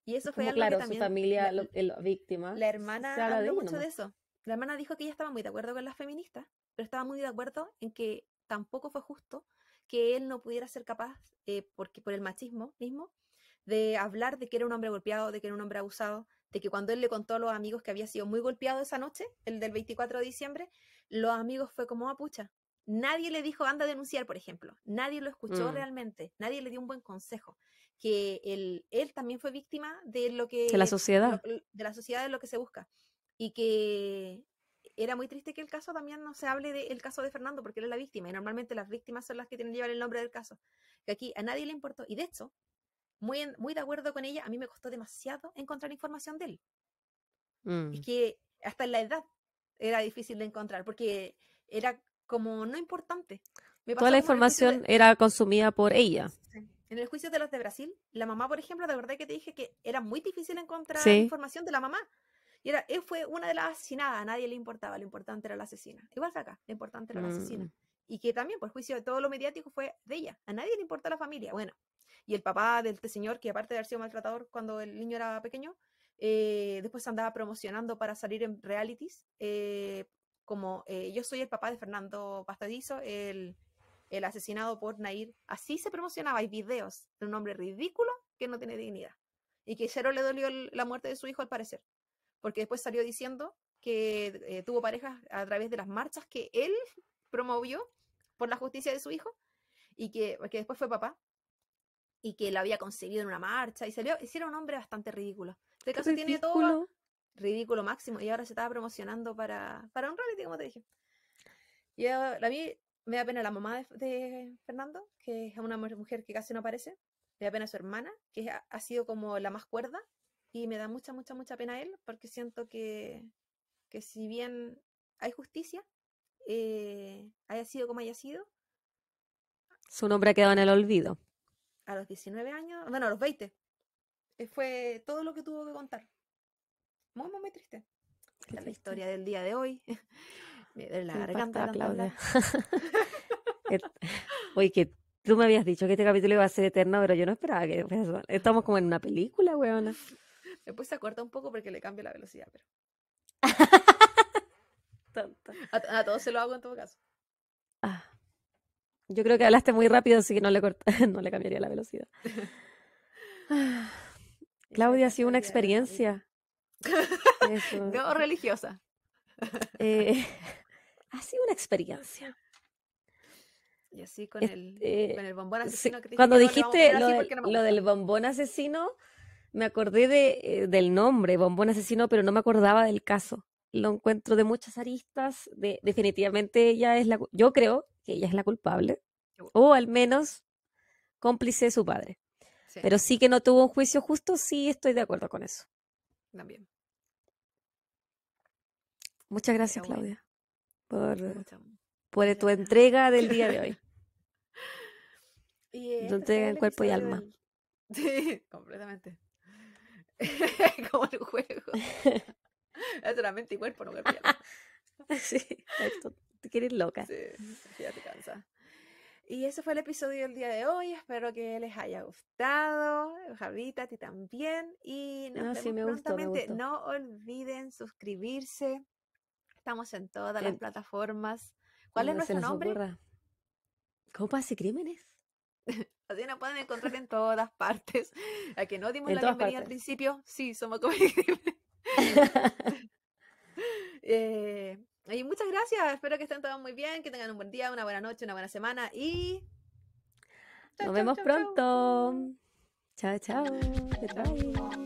Y eso fue como, algo claro, que su familia, la, víctima. La hermana habló mucho de eso. La hermana dijo que ella estaba muy de acuerdo con las feministas, pero estaba muy de acuerdo en que tampoco fue justo que él no pudiera ser capaz, eh, porque por el machismo mismo, de hablar de que era un hombre golpeado, de que era un hombre abusado, de que cuando él le contó a los amigos que había sido muy golpeado esa noche, el del 24 de diciembre, los amigos fue como ah, pucha. Nadie le dijo anda a denunciar, por ejemplo. Nadie lo escuchó mm. realmente. Nadie le dio un buen consejo. Que él, también fue víctima de lo que... De la sociedad. de la sociedad de lo que se busca. Y que era muy triste que el caso también no se hable del el caso de Fernando porque él es la víctima y normalmente las víctimas son las que tienen que llevar el nombre del caso. Que aquí a nadie le importó. Y de hecho, muy, muy de acuerdo con ella, a mí me costó demasiado encontrar información de él. Es mm. que hasta en la edad era difícil de encontrar porque era como no importante. Toda la información era consumida por ella. En el juicio de los de Brasil, la mamá, por ejemplo, de verdad que te dije que era muy difícil encontrar información de la mamá. Y era, él eh, fue una de las asesinadas, a nadie le importaba, lo importante era la asesina. Igual que acá, lo importante era la asesina. Mm. Y que también, por pues, juicio de todo lo mediático, fue de ella. A nadie le importa la familia. Bueno, y el papá de este señor, que aparte de haber sido maltratador cuando el niño era pequeño, eh, después andaba promocionando para salir en realities. Eh, como yo soy el papá de Fernando Pastadizo, el, el asesinado por Nair. Así se promocionaba. Hay videos de un hombre ridículo que no tiene dignidad. Y que cero le dolió la muerte de su hijo, al parecer porque después salió diciendo que eh, tuvo parejas a través de las marchas que él (laughs) promovió por la justicia de su hijo y que, después fue papá y que la había conseguido en una marcha y salió, hicieron un hombre bastante ridículo. Este caso tiene todo ridículo máximo y ahora se estaba promocionando para, para un reality, como te dije. Y a, mí me da pena la mamá de, Fernando, que es una mujer que casi no aparece, me da pena su hermana, que ha sido como la más cuerda y me da mucha, mucha, mucha pena él, porque siento que, si bien hay justicia, eh, haya sido como haya sido. Su nombre ha quedado en el olvido. A los 19 años, bueno, a los 20. Eh, fue todo lo que tuvo que contar. Muy, muy, triste. la historia del día de hoy. (laughs) Me la Claudia. (laughs) (laughs) Oye, que tú me habías dicho que este capítulo iba a ser eterno, pero yo no esperaba que... Estamos como en una película, weona. Después se acorta un poco porque le cambia la velocidad, pero. (laughs) A, todos se lo hago en todo caso. Ah. Yo creo que hablaste muy rápido, así que no le, (laughs) no le cambiaría la velocidad. (laughs) Ah, Claudia, ha sido una experiencia. Eso. religiosa. Eh, ha sido una experiencia. Y así con, este, el, bombón asesino. cuando dijiste lo del bombón asesino, me acordé eh, del nombre, Bombón Asesino, pero no me acordaba del caso. Lo encuentro de muchas aristas, definitivamente ella es la, yo creo que ella es la culpable, o al menos cómplice de su padre. Pero sí que no tuvo un juicio justo, sí estoy de acuerdo con eso. También. Muchas gracias, Claudia, por, tu entrega del día de hoy. (laughs) y entrega en cuerpo y alma. (laughs) Sí, completamente. (laughs) Como el juego. es mente y cuerpo, no me (laughs) sí, esto, te quieres loca. Sí, ya te cansa. Y ese fue el episodio del día de hoy. Espero que les haya gustado. Javita, a ti también. Y nos no, vemos prontamente. No olviden suscribirse. Estamos en todas las em, plataformas. ¿Cuál es nuestro nombre? Copas y crímenes. (laughs) Así nos pueden encontrar en todas partes. (laughs) A que no dimos la bienvenida al principio, sí, somos comestibles. (laughs) Eh, y muchas gracias. Espero que estén todos muy bien, que tengan un buen día, una buena noche, una buena semana y. nos vemos pronto. Chao, chao.